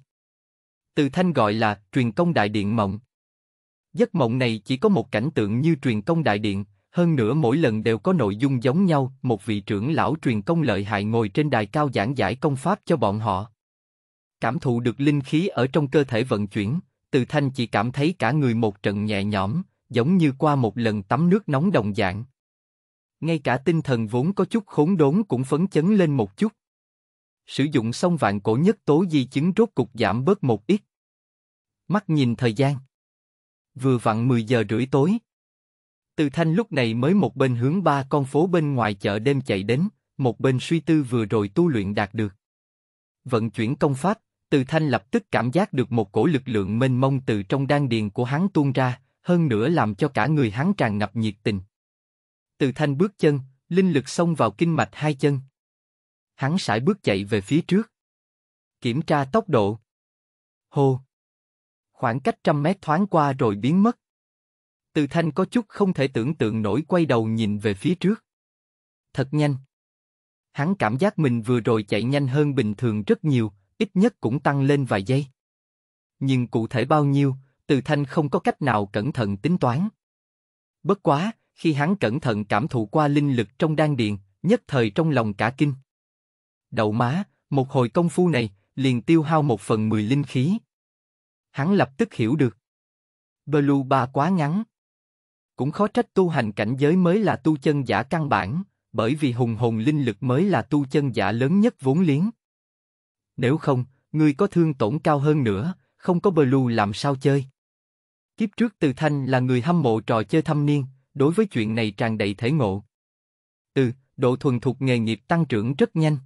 từ thanh gọi là truyền công đại điện mộng. Giấc mộng này chỉ có một cảnh tượng như truyền công đại điện, hơn nữa mỗi lần đều có nội dung giống nhau, một vị trưởng lão truyền công lợi hại ngồi trên đài cao giảng giải công pháp cho bọn họ. Cảm thụ được linh khí ở trong cơ thể vận chuyển, từ thanh chỉ cảm thấy cả người một trận nhẹ nhõm, giống như qua một lần tắm nước nóng đồng dạng. Ngay cả tinh thần vốn có chút khốn đốn cũng phấn chấn lên một chút. Sử dụng xong vạn cổ nhất tố di chứng rốt cục giảm bớt một ít. Mắt nhìn thời gian. Vừa vặn 10 giờ rưỡi tối. Từ Thanh lúc này mới một bên hướng ba con phố bên ngoài chợ đêm chạy đến, một bên suy tư vừa rồi tu luyện đạt được. Vận chuyển công pháp, Từ Thanh lập tức cảm giác được một cổ lực lượng mênh mông từ trong đan điền của hắn tuôn ra, hơn nữa làm cho cả người hắn tràn ngập nhiệt tình. Từ Thanh bước chân, linh lực xông vào kinh mạch hai chân. Hắn sải bước chạy về phía trước. Kiểm tra tốc độ. Hô. Khoảng cách trăm mét thoáng qua rồi biến mất. Từ thanh có chút không thể tưởng tượng nổi quay đầu nhìn về phía trước. Thật nhanh. Hắn cảm giác mình vừa rồi chạy nhanh hơn bình thường rất nhiều, ít nhất cũng tăng lên vài giây. Nhưng cụ thể bao nhiêu, từ thanh không có cách nào cẩn thận tính toán. Bất quá, khi hắn cẩn thận cảm thụ qua linh lực trong đan điền, nhất thời trong lòng cả kinh đầu má, một hồi công phu này, liền tiêu hao một phần mười linh khí. Hắn lập tức hiểu được. Blue ba quá ngắn. Cũng khó trách tu hành cảnh giới mới là tu chân giả căn bản, bởi vì hùng hồn linh lực mới là tu chân giả lớn nhất vốn liếng. Nếu không, người có thương tổn cao hơn nữa, không có Blue làm sao chơi. Kiếp trước Từ Thanh là người hâm mộ trò chơi thâm niên, đối với chuyện này tràn đầy thể ngộ. từ độ thuần thục nghề nghiệp tăng trưởng rất nhanh.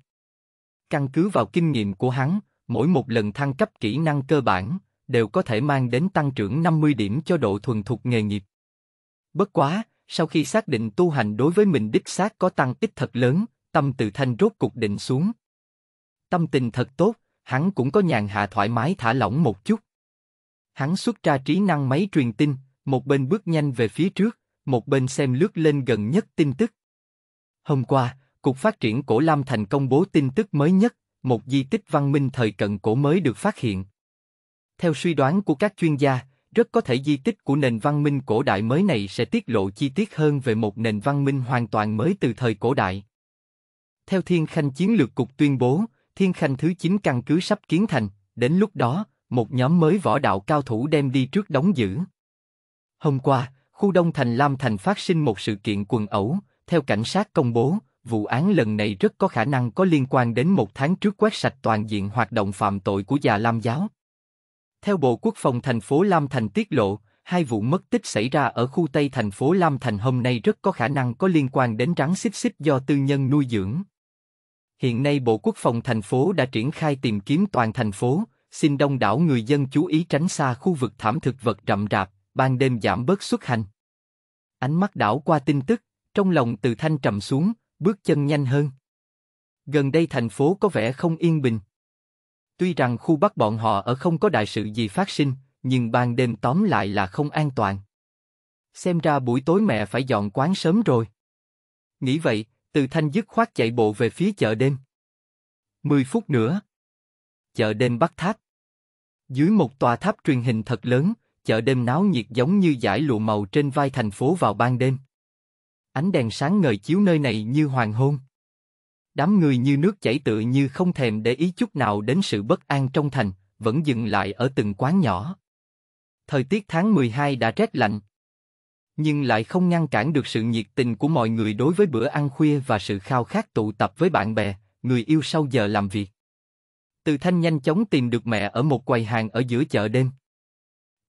Căn cứ vào kinh nghiệm của hắn, mỗi một lần thăng cấp kỹ năng cơ bản, đều có thể mang đến tăng trưởng 50 điểm cho độ thuần thục nghề nghiệp. Bất quá, sau khi xác định tu hành đối với mình đích xác có tăng ít thật lớn, tâm từ thanh rốt cục định xuống. Tâm tình thật tốt, hắn cũng có nhàn hạ thoải mái thả lỏng một chút. Hắn xuất ra trí năng máy truyền tin, một bên bước nhanh về phía trước, một bên xem lướt lên gần nhất tin tức. Hôm qua, Cục Phát triển Cổ Lam Thành công bố tin tức mới nhất, một di tích văn minh thời cận cổ mới được phát hiện. Theo suy đoán của các chuyên gia, rất có thể di tích của nền văn minh cổ đại mới này sẽ tiết lộ chi tiết hơn về một nền văn minh hoàn toàn mới từ thời cổ đại. Theo Thiên Khanh Chiến lược Cục tuyên bố, Thiên Khanh thứ 9 căn cứ sắp kiến thành, đến lúc đó, một nhóm mới võ đạo cao thủ đem đi trước đóng giữ. Hôm qua, khu Đông Thành Lam Thành phát sinh một sự kiện quần ẩu, theo cảnh sát công bố, vụ án lần này rất có khả năng có liên quan đến một tháng trước quét sạch toàn diện hoạt động phạm tội của già Lam giáo. Theo Bộ Quốc phòng thành phố Lam Thành tiết lộ, hai vụ mất tích xảy ra ở khu Tây thành phố Lam Thành hôm nay rất có khả năng có liên quan đến rắn xích xích do tư nhân nuôi dưỡng. Hiện nay Bộ Quốc phòng thành phố đã triển khai tìm kiếm toàn thành phố, xin đông đảo người dân chú ý tránh xa khu vực thảm thực vật rậm rạp, ban đêm giảm bớt xuất hành. Ánh mắt đảo qua tin tức, trong lòng từ thanh trầm xuống, bước chân nhanh hơn. Gần đây thành phố có vẻ không yên bình. Tuy rằng khu Bắc bọn họ ở không có đại sự gì phát sinh, nhưng ban đêm tóm lại là không an toàn. Xem ra buổi tối mẹ phải dọn quán sớm rồi. Nghĩ vậy, Từ Thanh dứt khoát chạy bộ về phía chợ đêm. Mười phút nữa. Chợ đêm Bắc Tháp. Dưới một tòa tháp truyền hình thật lớn, chợ đêm náo nhiệt giống như giải lụa màu trên vai thành phố vào ban đêm ánh đèn sáng ngời chiếu nơi này như hoàng hôn. Đám người như nước chảy tự như không thèm để ý chút nào đến sự bất an trong thành, vẫn dừng lại ở từng quán nhỏ. Thời tiết tháng 12 đã rét lạnh, nhưng lại không ngăn cản được sự nhiệt tình của mọi người đối với bữa ăn khuya và sự khao khát tụ tập với bạn bè, người yêu sau giờ làm việc. Từ Thanh nhanh chóng tìm được mẹ ở một quầy hàng ở giữa chợ đêm.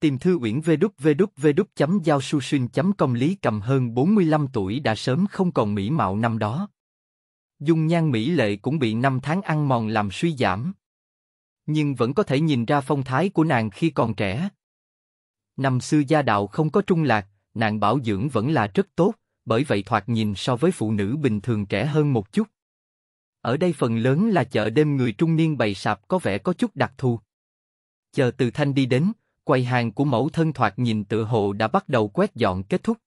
Tìm thư uyển www giao susun com Lý Cầm hơn 45 tuổi đã sớm không còn mỹ mạo năm đó. Dung nhan mỹ lệ cũng bị năm tháng ăn mòn làm suy giảm. Nhưng vẫn có thể nhìn ra phong thái của nàng khi còn trẻ. Năm xưa gia đạo không có trung lạc, nàng bảo dưỡng vẫn là rất tốt, bởi vậy thoạt nhìn so với phụ nữ bình thường trẻ hơn một chút. Ở đây phần lớn là chợ đêm người trung niên bày sạp có vẻ có chút đặc thù. Chờ từ thanh đi đến, quầy hàng của mẫu thân thoạt nhìn tự hồ đã bắt đầu quét dọn kết thúc.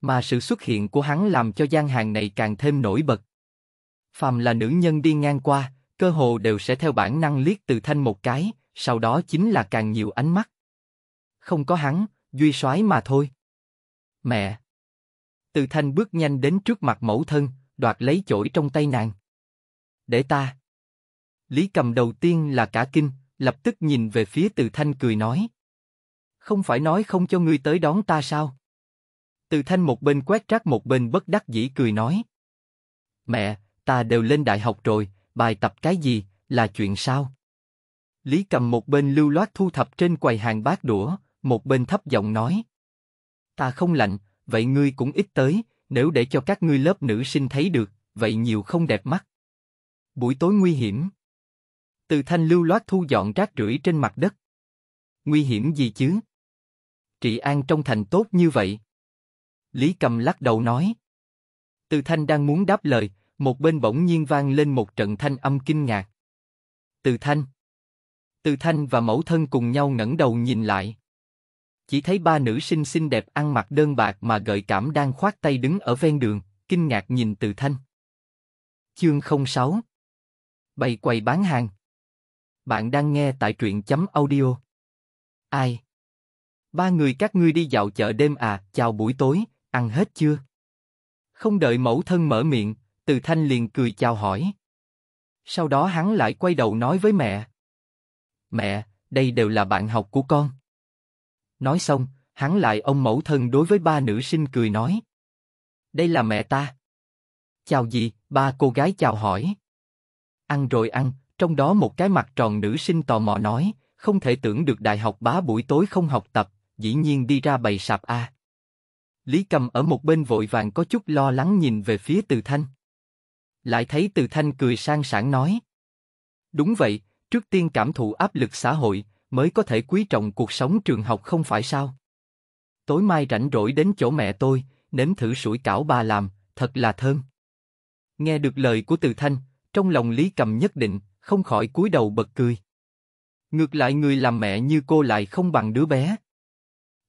Mà sự xuất hiện của hắn làm cho gian hàng này càng thêm nổi bật. Phàm là nữ nhân đi ngang qua, cơ hồ đều sẽ theo bản năng liếc từ thanh một cái, sau đó chính là càng nhiều ánh mắt. Không có hắn, duy soái mà thôi. Mẹ! Từ thanh bước nhanh đến trước mặt mẫu thân, đoạt lấy chổi trong tay nàng. Để ta! Lý cầm đầu tiên là cả kinh, lập tức nhìn về phía Từ Thanh cười nói. Không phải nói không cho ngươi tới đón ta sao? Từ Thanh một bên quét rác một bên bất đắc dĩ cười nói. Mẹ, ta đều lên đại học rồi, bài tập cái gì, là chuyện sao? Lý cầm một bên lưu loát thu thập trên quầy hàng bát đũa, một bên thấp giọng nói. Ta không lạnh, vậy ngươi cũng ít tới, nếu để cho các ngươi lớp nữ sinh thấy được, vậy nhiều không đẹp mắt. Buổi tối nguy hiểm. Từ thanh lưu loát thu dọn rác rưởi trên mặt đất. Nguy hiểm gì chứ? Trị an trong thành tốt như vậy. Lý cầm lắc đầu nói. Từ thanh đang muốn đáp lời, một bên bỗng nhiên vang lên một trận thanh âm kinh ngạc. Từ thanh. Từ thanh và mẫu thân cùng nhau ngẩng đầu nhìn lại. Chỉ thấy ba nữ sinh xinh đẹp ăn mặc đơn bạc mà gợi cảm đang khoát tay đứng ở ven đường, kinh ngạc nhìn từ thanh. Chương 06 Bày quầy bán hàng bạn đang nghe tại truyện chấm audio. Ai? Ba người các ngươi đi dạo chợ đêm à, chào buổi tối, ăn hết chưa? Không đợi mẫu thân mở miệng, từ thanh liền cười chào hỏi. Sau đó hắn lại quay đầu nói với mẹ. Mẹ, đây đều là bạn học của con. Nói xong, hắn lại ông mẫu thân đối với ba nữ sinh cười nói. Đây là mẹ ta. Chào gì, ba cô gái chào hỏi. Ăn rồi ăn, trong đó một cái mặt tròn nữ sinh tò mò nói, không thể tưởng được đại học bá buổi tối không học tập, dĩ nhiên đi ra bày sạp a. Lý Cầm ở một bên vội vàng có chút lo lắng nhìn về phía Từ Thanh. Lại thấy Từ Thanh cười sang sảng nói. Đúng vậy, trước tiên cảm thụ áp lực xã hội, mới có thể quý trọng cuộc sống trường học không phải sao. Tối mai rảnh rỗi đến chỗ mẹ tôi, nếm thử sủi cảo bà làm, thật là thơm. Nghe được lời của Từ Thanh, trong lòng Lý Cầm nhất định, không khỏi cúi đầu bật cười. Ngược lại người làm mẹ như cô lại không bằng đứa bé.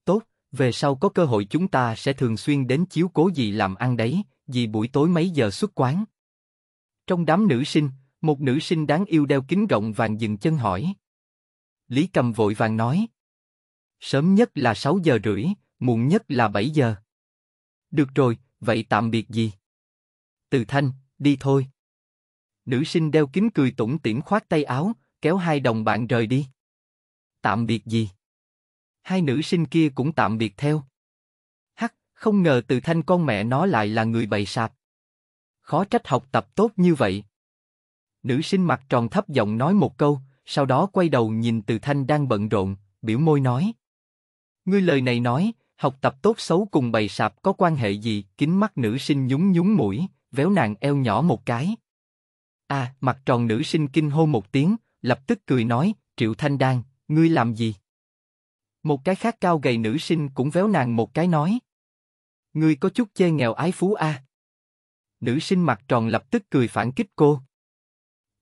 Tốt, về sau có cơ hội chúng ta sẽ thường xuyên đến chiếu cố gì làm ăn đấy, dì buổi tối mấy giờ xuất quán. Trong đám nữ sinh, một nữ sinh đáng yêu đeo kính rộng vàng dừng chân hỏi. Lý Cầm vội vàng nói. Sớm nhất là 6 giờ rưỡi, muộn nhất là 7 giờ. Được rồi, vậy tạm biệt gì? Từ Thanh, đi thôi. Nữ sinh đeo kính cười tủm tỉm khoát tay áo, kéo hai đồng bạn rời đi. Tạm biệt gì? Hai nữ sinh kia cũng tạm biệt theo. Hắc, không ngờ từ thanh con mẹ nó lại là người bày sạp. Khó trách học tập tốt như vậy. Nữ sinh mặt tròn thấp giọng nói một câu, sau đó quay đầu nhìn từ thanh đang bận rộn, biểu môi nói. Ngươi lời này nói, học tập tốt xấu cùng bày sạp có quan hệ gì? Kính mắt nữ sinh nhún nhún mũi, véo nàng eo nhỏ một cái. À, mặt tròn nữ sinh kinh hô một tiếng, lập tức cười nói, Triệu Thanh Đan, ngươi làm gì? Một cái khác cao gầy nữ sinh cũng véo nàng một cái nói. Ngươi có chút chê nghèo ái phú a à? Nữ sinh mặt tròn lập tức cười phản kích cô.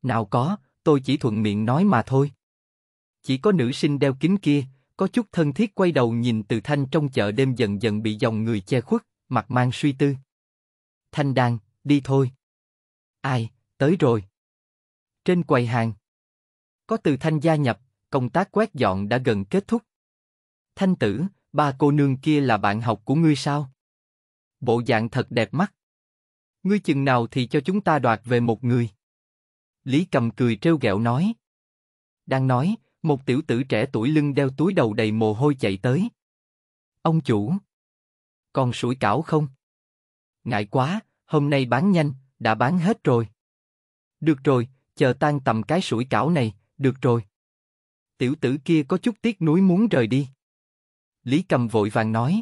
Nào có, tôi chỉ thuận miệng nói mà thôi. Chỉ có nữ sinh đeo kính kia, có chút thân thiết quay đầu nhìn từ thanh trong chợ đêm dần dần bị dòng người che khuất, mặt mang suy tư. Thanh đan, đi thôi. Ai, Tới rồi. Trên quầy hàng. Có từ thanh gia nhập, công tác quét dọn đã gần kết thúc. Thanh tử, ba cô nương kia là bạn học của ngươi sao? Bộ dạng thật đẹp mắt. Ngươi chừng nào thì cho chúng ta đoạt về một người. Lý cầm cười trêu ghẹo nói. Đang nói, một tiểu tử trẻ tuổi lưng đeo túi đầu đầy mồ hôi chạy tới. Ông chủ. Còn sủi cảo không? Ngại quá, hôm nay bán nhanh, đã bán hết rồi. Được rồi, chờ tan tầm cái sủi cảo này, được rồi. Tiểu tử kia có chút tiếc nuối muốn rời đi. Lý Cầm vội vàng nói.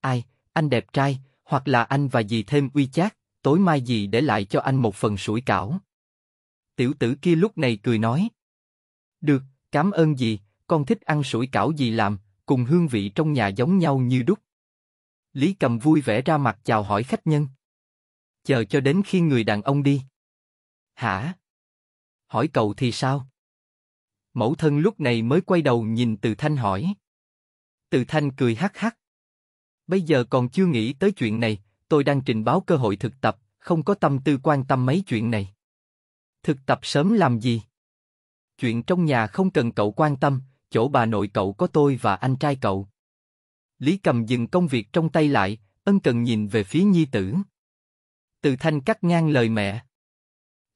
Ai, anh đẹp trai, hoặc là anh và dì thêm uy chát, tối mai dì để lại cho anh một phần sủi cảo. Tiểu tử kia lúc này cười nói. Được, cảm ơn dì, con thích ăn sủi cảo dì làm, cùng hương vị trong nhà giống nhau như đúc. Lý Cầm vui vẻ ra mặt chào hỏi khách nhân. Chờ cho đến khi người đàn ông đi hả? Hỏi cậu thì sao? Mẫu thân lúc này mới quay đầu nhìn Từ Thanh hỏi. Từ Thanh cười hắc hắc. Bây giờ còn chưa nghĩ tới chuyện này, tôi đang trình báo cơ hội thực tập, không có tâm tư quan tâm mấy chuyện này. Thực tập sớm làm gì? Chuyện trong nhà không cần cậu quan tâm, chỗ bà nội cậu có tôi và anh trai cậu. Lý Cầm dừng công việc trong tay lại, ân cần nhìn về phía nhi tử. Từ Thanh cắt ngang lời mẹ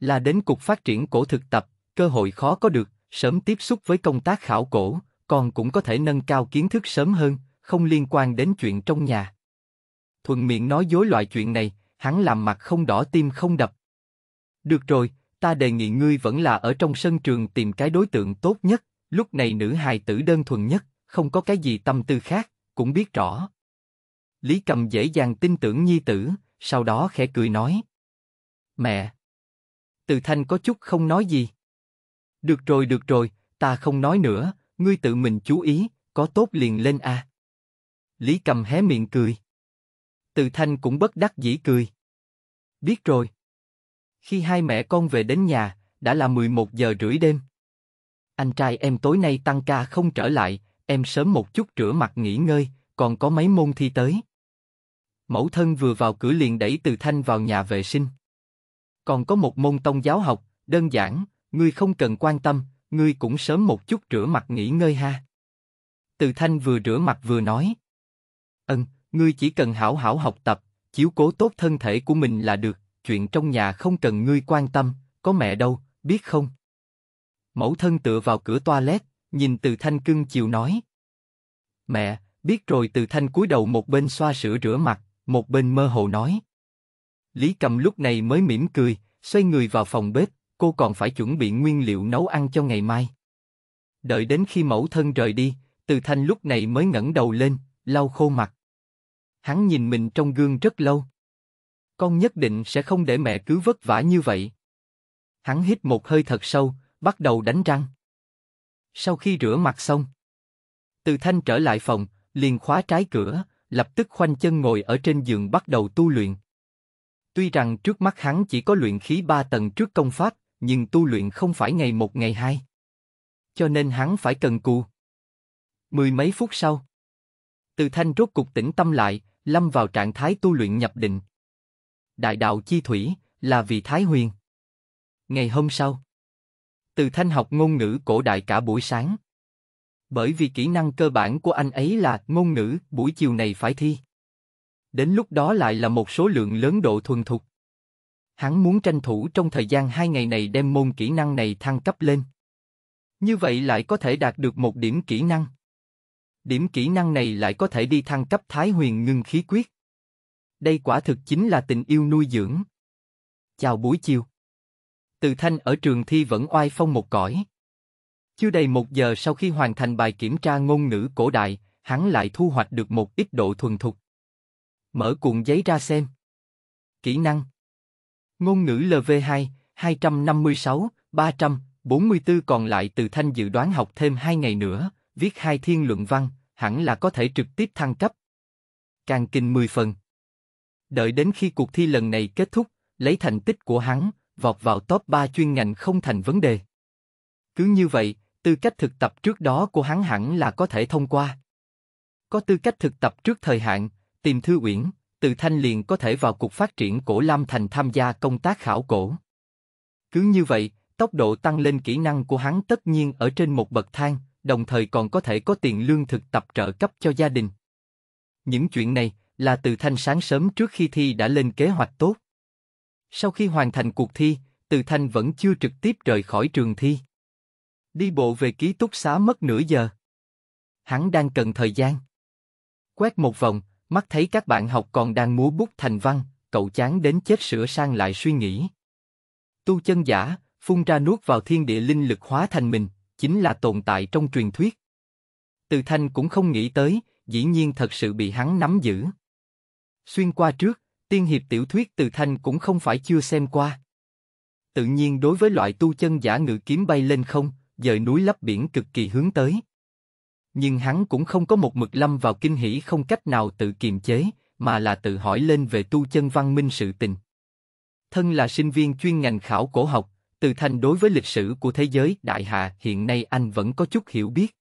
là đến Cục Phát triển Cổ thực tập, cơ hội khó có được, sớm tiếp xúc với công tác khảo cổ, còn cũng có thể nâng cao kiến thức sớm hơn, không liên quan đến chuyện trong nhà. Thuận miệng nói dối loại chuyện này, hắn làm mặt không đỏ tim không đập. Được rồi, ta đề nghị ngươi vẫn là ở trong sân trường tìm cái đối tượng tốt nhất, lúc này nữ hài tử đơn thuần nhất, không có cái gì tâm tư khác, cũng biết rõ. Lý Cầm dễ dàng tin tưởng nhi tử, sau đó khẽ cười nói. Mẹ! Từ Thanh có chút không nói gì. Được rồi, được rồi, ta không nói nữa, ngươi tự mình chú ý, có tốt liền lên a. Lý Cầm hé miệng cười. Từ Thanh cũng bất đắc dĩ cười. Biết rồi. Khi hai mẹ con về đến nhà, đã là 11 giờ rưỡi đêm. Anh trai em tối nay tăng ca không trở lại, em sớm một chút rửa mặt nghỉ ngơi, còn có mấy môn thi tới. Mẫu thân vừa vào cửa liền đẩy Từ Thanh vào nhà vệ sinh. Còn có một môn tông giáo học, đơn giản, ngươi không cần quan tâm, ngươi cũng sớm một chút rửa mặt nghỉ ngơi ha. Từ Thanh vừa rửa mặt vừa nói. Ừm, ngươi chỉ cần hảo hảo học tập, chiếu cố tốt thân thể của mình là được, chuyện trong nhà không cần ngươi quan tâm, có mẹ đâu, biết không? Mẫu thân tựa vào cửa toilet, nhìn Từ Thanh cưng chiều nói. Mẹ, biết rồi Từ Thanh cúi đầu một bên xoa sữa rửa mặt, một bên mơ hồ nói. Lý Cầm lúc này mới mỉm cười, xoay người vào phòng bếp, cô còn phải chuẩn bị nguyên liệu nấu ăn cho ngày mai. Đợi đến khi mẫu thân rời đi, Từ Thanh lúc này mới ngẩng đầu lên, lau khô mặt. Hắn nhìn mình trong gương rất lâu. Con nhất định sẽ không để mẹ cứ vất vả như vậy. Hắn hít một hơi thật sâu, bắt đầu đánh răng. Sau khi rửa mặt xong, Từ Thanh trở lại phòng, liền khóa trái cửa, lập tức khoanh chân ngồi ở trên giường bắt đầu tu luyện. Tuy rằng trước mắt hắn chỉ có luyện khí ba tầng trước công pháp, nhưng tu luyện không phải ngày một ngày hai. Cho nên hắn phải cần cù. Mười mấy phút sau, từ thanh rốt cục tĩnh tâm lại, lâm vào trạng thái tu luyện nhập định. Đại đạo chi thủy là vị Thái Huyền. Ngày hôm sau, từ thanh học ngôn ngữ cổ đại cả buổi sáng. Bởi vì kỹ năng cơ bản của anh ấy là ngôn ngữ, buổi chiều này phải thi đến lúc đó lại là một số lượng lớn độ thuần thục. Hắn muốn tranh thủ trong thời gian hai ngày này đem môn kỹ năng này thăng cấp lên. Như vậy lại có thể đạt được một điểm kỹ năng. Điểm kỹ năng này lại có thể đi thăng cấp thái huyền ngưng khí quyết. Đây quả thực chính là tình yêu nuôi dưỡng. Chào buổi chiều. Từ thanh ở trường thi vẫn oai phong một cõi. Chưa đầy một giờ sau khi hoàn thành bài kiểm tra ngôn ngữ cổ đại, hắn lại thu hoạch được một ít độ thuần thục. Mở cuộn giấy ra xem. Kỹ năng. Ngôn ngữ LV2, 256, 300, 44 còn lại từ thanh dự đoán học thêm 2 ngày nữa, viết hai thiên luận văn, hẳn là có thể trực tiếp thăng cấp. Càng kinh 10 phần. Đợi đến khi cuộc thi lần này kết thúc, lấy thành tích của hắn, vọt vào top 3 chuyên ngành không thành vấn đề. Cứ như vậy, tư cách thực tập trước đó của hắn hẳn là có thể thông qua. Có tư cách thực tập trước thời hạn, tìm Thư Uyển, Từ Thanh liền có thể vào Cục Phát triển Cổ Lam Thành tham gia công tác khảo cổ. Cứ như vậy, tốc độ tăng lên kỹ năng của hắn tất nhiên ở trên một bậc thang, đồng thời còn có thể có tiền lương thực tập trợ cấp cho gia đình. Những chuyện này là Từ Thanh sáng sớm trước khi thi đã lên kế hoạch tốt. Sau khi hoàn thành cuộc thi, Từ Thanh vẫn chưa trực tiếp rời khỏi trường thi. Đi bộ về ký túc xá mất nửa giờ. Hắn đang cần thời gian. Quét một vòng, Mắt thấy các bạn học còn đang múa bút thành văn, cậu chán đến chết sửa sang lại suy nghĩ. Tu chân giả, phun ra nuốt vào thiên địa linh lực hóa thành mình, chính là tồn tại trong truyền thuyết. Từ Thanh cũng không nghĩ tới, dĩ nhiên thật sự bị hắn nắm giữ. Xuyên qua trước, tiên hiệp tiểu thuyết Từ Thanh cũng không phải chưa xem qua. Tự nhiên đối với loại tu chân giả ngự kiếm bay lên không, dời núi lấp biển cực kỳ hướng tới nhưng hắn cũng không có một mực lâm vào kinh hỉ không cách nào tự kiềm chế, mà là tự hỏi lên về tu chân văn minh sự tình. Thân là sinh viên chuyên ngành khảo cổ học, từ thành đối với lịch sử của thế giới đại hạ hiện nay anh vẫn có chút hiểu biết.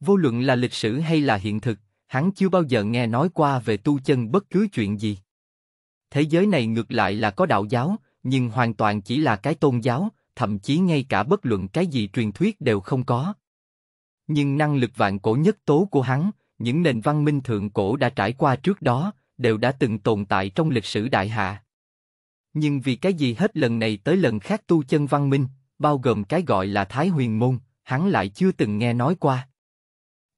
Vô luận là lịch sử hay là hiện thực, hắn chưa bao giờ nghe nói qua về tu chân bất cứ chuyện gì. Thế giới này ngược lại là có đạo giáo, nhưng hoàn toàn chỉ là cái tôn giáo, thậm chí ngay cả bất luận cái gì truyền thuyết đều không có. Nhưng năng lực vạn cổ nhất tố của hắn, những nền văn minh thượng cổ đã trải qua trước đó, đều đã từng tồn tại trong lịch sử đại hạ. Nhưng vì cái gì hết lần này tới lần khác tu chân văn minh, bao gồm cái gọi là Thái Huyền Môn, hắn lại chưa từng nghe nói qua.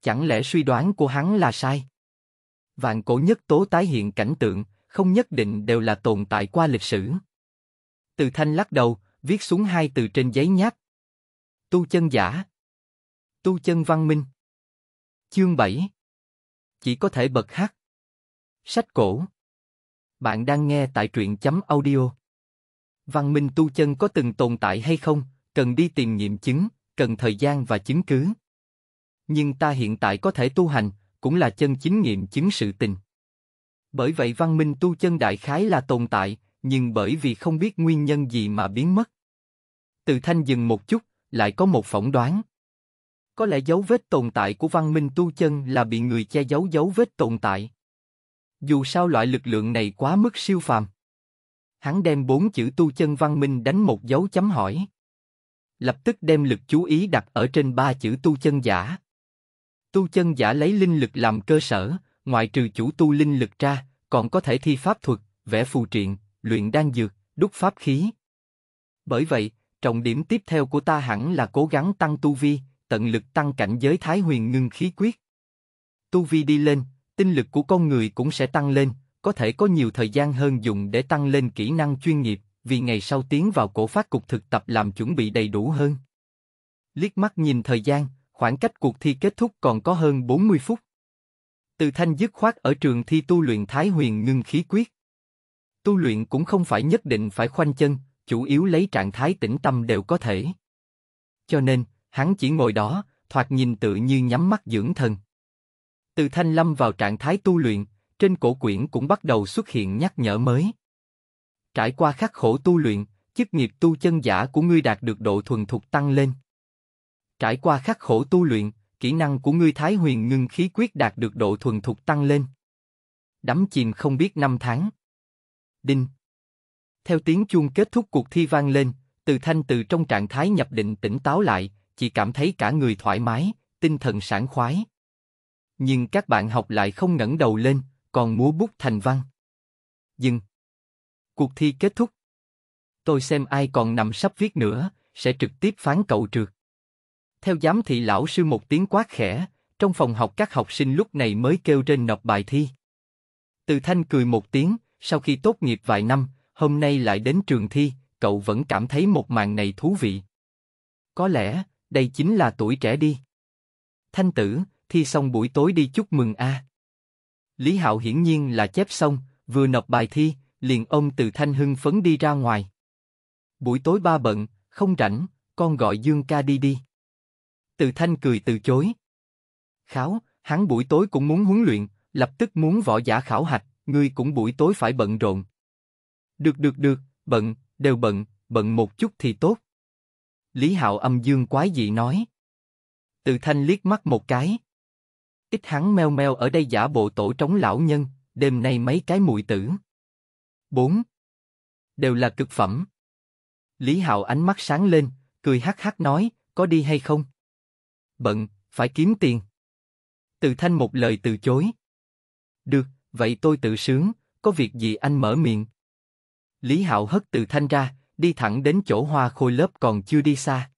Chẳng lẽ suy đoán của hắn là sai? Vạn cổ nhất tố tái hiện cảnh tượng, không nhất định đều là tồn tại qua lịch sử. Từ thanh lắc đầu, viết xuống hai từ trên giấy nháp. Tu chân giả, Tu chân văn minh. Chương 7. Chỉ có thể bật hát. Sách cổ. Bạn đang nghe tại truyện chấm audio. Văn minh tu chân có từng tồn tại hay không, cần đi tìm nghiệm chứng, cần thời gian và chứng cứ. Nhưng ta hiện tại có thể tu hành, cũng là chân chính nghiệm chứng sự tình. Bởi vậy văn minh tu chân đại khái là tồn tại, nhưng bởi vì không biết nguyên nhân gì mà biến mất. Từ thanh dừng một chút, lại có một phỏng đoán. Có lẽ dấu vết tồn tại của văn minh tu chân là bị người che giấu dấu vết tồn tại. Dù sao loại lực lượng này quá mức siêu phàm. Hắn đem bốn chữ tu chân văn minh đánh một dấu chấm hỏi. Lập tức đem lực chú ý đặt ở trên ba chữ tu chân giả. Tu chân giả lấy linh lực làm cơ sở, ngoại trừ chủ tu linh lực ra, còn có thể thi pháp thuật, vẽ phù triện, luyện đan dược, đúc pháp khí. Bởi vậy, trọng điểm tiếp theo của ta hẳn là cố gắng tăng tu vi, tận lực tăng cảnh giới thái huyền ngưng khí quyết. Tu vi đi lên, tinh lực của con người cũng sẽ tăng lên, có thể có nhiều thời gian hơn dùng để tăng lên kỹ năng chuyên nghiệp, vì ngày sau tiến vào cổ phát cục thực tập làm chuẩn bị đầy đủ hơn. Liếc mắt nhìn thời gian, khoảng cách cuộc thi kết thúc còn có hơn 40 phút. Từ thanh dứt khoát ở trường thi tu luyện Thái Huyền ngưng khí quyết. Tu luyện cũng không phải nhất định phải khoanh chân, chủ yếu lấy trạng thái tĩnh tâm đều có thể. Cho nên, hắn chỉ ngồi đó, thoạt nhìn tự như nhắm mắt dưỡng thần. Từ thanh lâm vào trạng thái tu luyện, trên cổ quyển cũng bắt đầu xuất hiện nhắc nhở mới. Trải qua khắc khổ tu luyện, chức nghiệp tu chân giả của ngươi đạt được độ thuần thục tăng lên. Trải qua khắc khổ tu luyện, kỹ năng của ngươi Thái Huyền Ngưng Khí Quyết đạt được độ thuần thục tăng lên. Đắm chìm không biết năm tháng. Đinh. Theo tiếng chuông kết thúc cuộc thi vang lên, Từ Thanh từ trong trạng thái nhập định tỉnh táo lại, chỉ cảm thấy cả người thoải mái, tinh thần sảng khoái. Nhưng các bạn học lại không ngẩng đầu lên, còn múa bút thành văn. Dừng. Cuộc thi kết thúc. Tôi xem ai còn nằm sắp viết nữa, sẽ trực tiếp phán cậu trượt. Theo giám thị lão sư một tiếng quát khẽ, trong phòng học các học sinh lúc này mới kêu trên nộp bài thi. Từ Thanh cười một tiếng, sau khi tốt nghiệp vài năm, hôm nay lại đến trường thi, cậu vẫn cảm thấy một màn này thú vị. Có lẽ, đây chính là tuổi trẻ đi. Thanh tử, thi xong buổi tối đi chúc mừng a. À. Lý Hạo hiển nhiên là chép xong, vừa nộp bài thi, liền ông từ Thanh hưng phấn đi ra ngoài. Buổi tối ba bận, không rảnh, con gọi Dương ca đi đi. Từ Thanh cười từ chối. Kháo, hắn buổi tối cũng muốn huấn luyện, lập tức muốn võ giả khảo hạch, ngươi cũng buổi tối phải bận rộn. Được được được, bận, đều bận, bận một chút thì tốt. Lý Hạo âm dương quái dị nói. Từ thanh liếc mắt một cái. Ít hắn meo meo ở đây giả bộ tổ trống lão nhân, đêm nay mấy cái mùi tử. 4. Đều là cực phẩm. Lý Hạo ánh mắt sáng lên, cười hắc hắc nói, có đi hay không? Bận, phải kiếm tiền. Từ thanh một lời từ chối. Được, vậy tôi tự sướng, có việc gì anh mở miệng. Lý Hạo hất từ thanh ra, đi thẳng đến chỗ hoa khôi lớp còn chưa đi xa.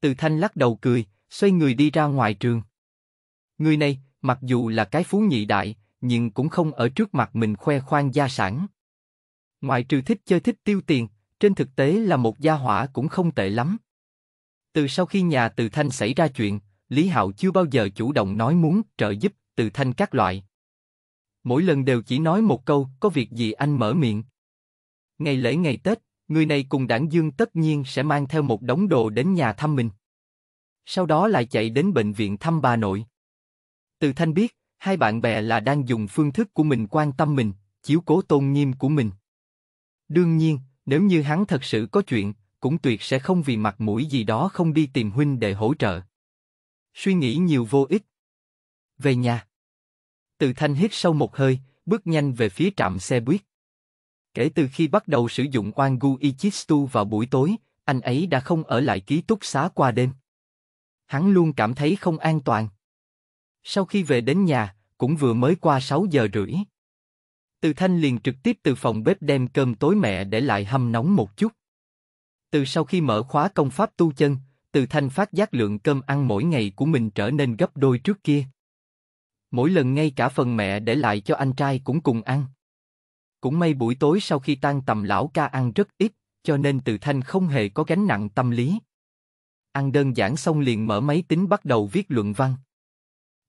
Từ Thanh lắc đầu cười, xoay người đi ra ngoài trường. Người này, mặc dù là cái phú nhị đại, nhưng cũng không ở trước mặt mình khoe khoang gia sản. Ngoại trừ thích chơi thích tiêu tiền, trên thực tế là một gia hỏa cũng không tệ lắm. Từ sau khi nhà Từ Thanh xảy ra chuyện, Lý Hạo chưa bao giờ chủ động nói muốn trợ giúp Từ Thanh các loại. Mỗi lần đều chỉ nói một câu, có việc gì anh mở miệng. Ngày lễ ngày Tết, người này cùng đảng dương tất nhiên sẽ mang theo một đống đồ đến nhà thăm mình. Sau đó lại chạy đến bệnh viện thăm bà nội. Từ Thanh biết, hai bạn bè là đang dùng phương thức của mình quan tâm mình, chiếu cố tôn nghiêm của mình. Đương nhiên, nếu như hắn thật sự có chuyện, cũng tuyệt sẽ không vì mặt mũi gì đó không đi tìm huynh để hỗ trợ. Suy nghĩ nhiều vô ích. Về nhà. Từ Thanh hít sâu một hơi, bước nhanh về phía trạm xe buýt. Kể từ khi bắt đầu sử dụng Wangu Ichistu vào buổi tối, anh ấy đã không ở lại ký túc xá qua đêm. Hắn luôn cảm thấy không an toàn. Sau khi về đến nhà, cũng vừa mới qua sáu giờ rưỡi. Từ Thanh liền trực tiếp từ phòng bếp đem cơm tối mẹ để lại hâm nóng một chút. Từ sau khi mở khóa công pháp tu chân, Từ Thanh phát giác lượng cơm ăn mỗi ngày của mình trở nên gấp đôi trước kia. Mỗi lần ngay cả phần mẹ để lại cho anh trai cũng cùng ăn. Cũng may buổi tối sau khi tan tầm lão ca ăn rất ít, cho nên Từ Thanh không hề có gánh nặng tâm lý. Ăn đơn giản xong liền mở máy tính bắt đầu viết luận văn.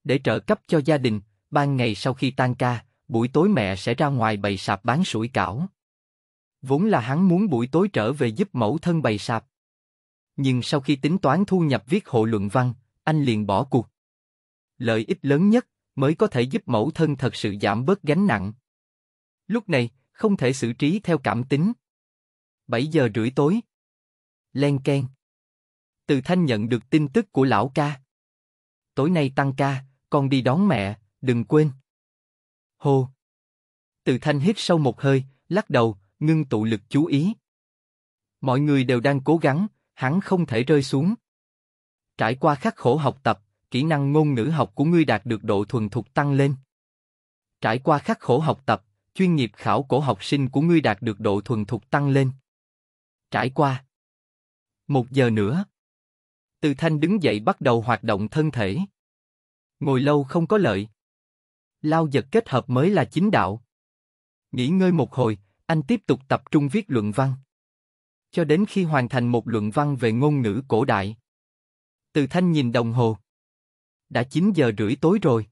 Để trợ cấp cho gia đình, ban ngày sau khi tan ca, buổi tối mẹ sẽ ra ngoài bày sạp bán sủi cảo. Vốn là hắn muốn buổi tối trở về giúp mẫu thân bày sạp. Nhưng sau khi tính toán thu nhập viết hộ luận văn, anh liền bỏ cuộc. Lợi ích lớn nhất mới có thể giúp mẫu thân thật sự giảm bớt gánh nặng, Lúc này, không thể xử trí theo cảm tính. 7 giờ rưỡi tối. Len keng. Từ Thanh nhận được tin tức của lão ca. Tối nay tăng ca, con đi đón mẹ, đừng quên. Hô. Từ Thanh hít sâu một hơi, lắc đầu, ngưng tụ lực chú ý. Mọi người đều đang cố gắng, hắn không thể rơi xuống. Trải qua khắc khổ học tập, kỹ năng ngôn ngữ học của ngươi đạt được độ thuần thục tăng lên. Trải qua khắc khổ học tập, chuyên nghiệp khảo cổ học sinh của ngươi đạt được độ thuần thục tăng lên. Trải qua một giờ nữa, Từ Thanh đứng dậy bắt đầu hoạt động thân thể. Ngồi lâu không có lợi. Lao giật kết hợp mới là chính đạo. Nghỉ ngơi một hồi, anh tiếp tục tập trung viết luận văn. Cho đến khi hoàn thành một luận văn về ngôn ngữ cổ đại. Từ Thanh nhìn đồng hồ. Đã 9 giờ rưỡi tối rồi.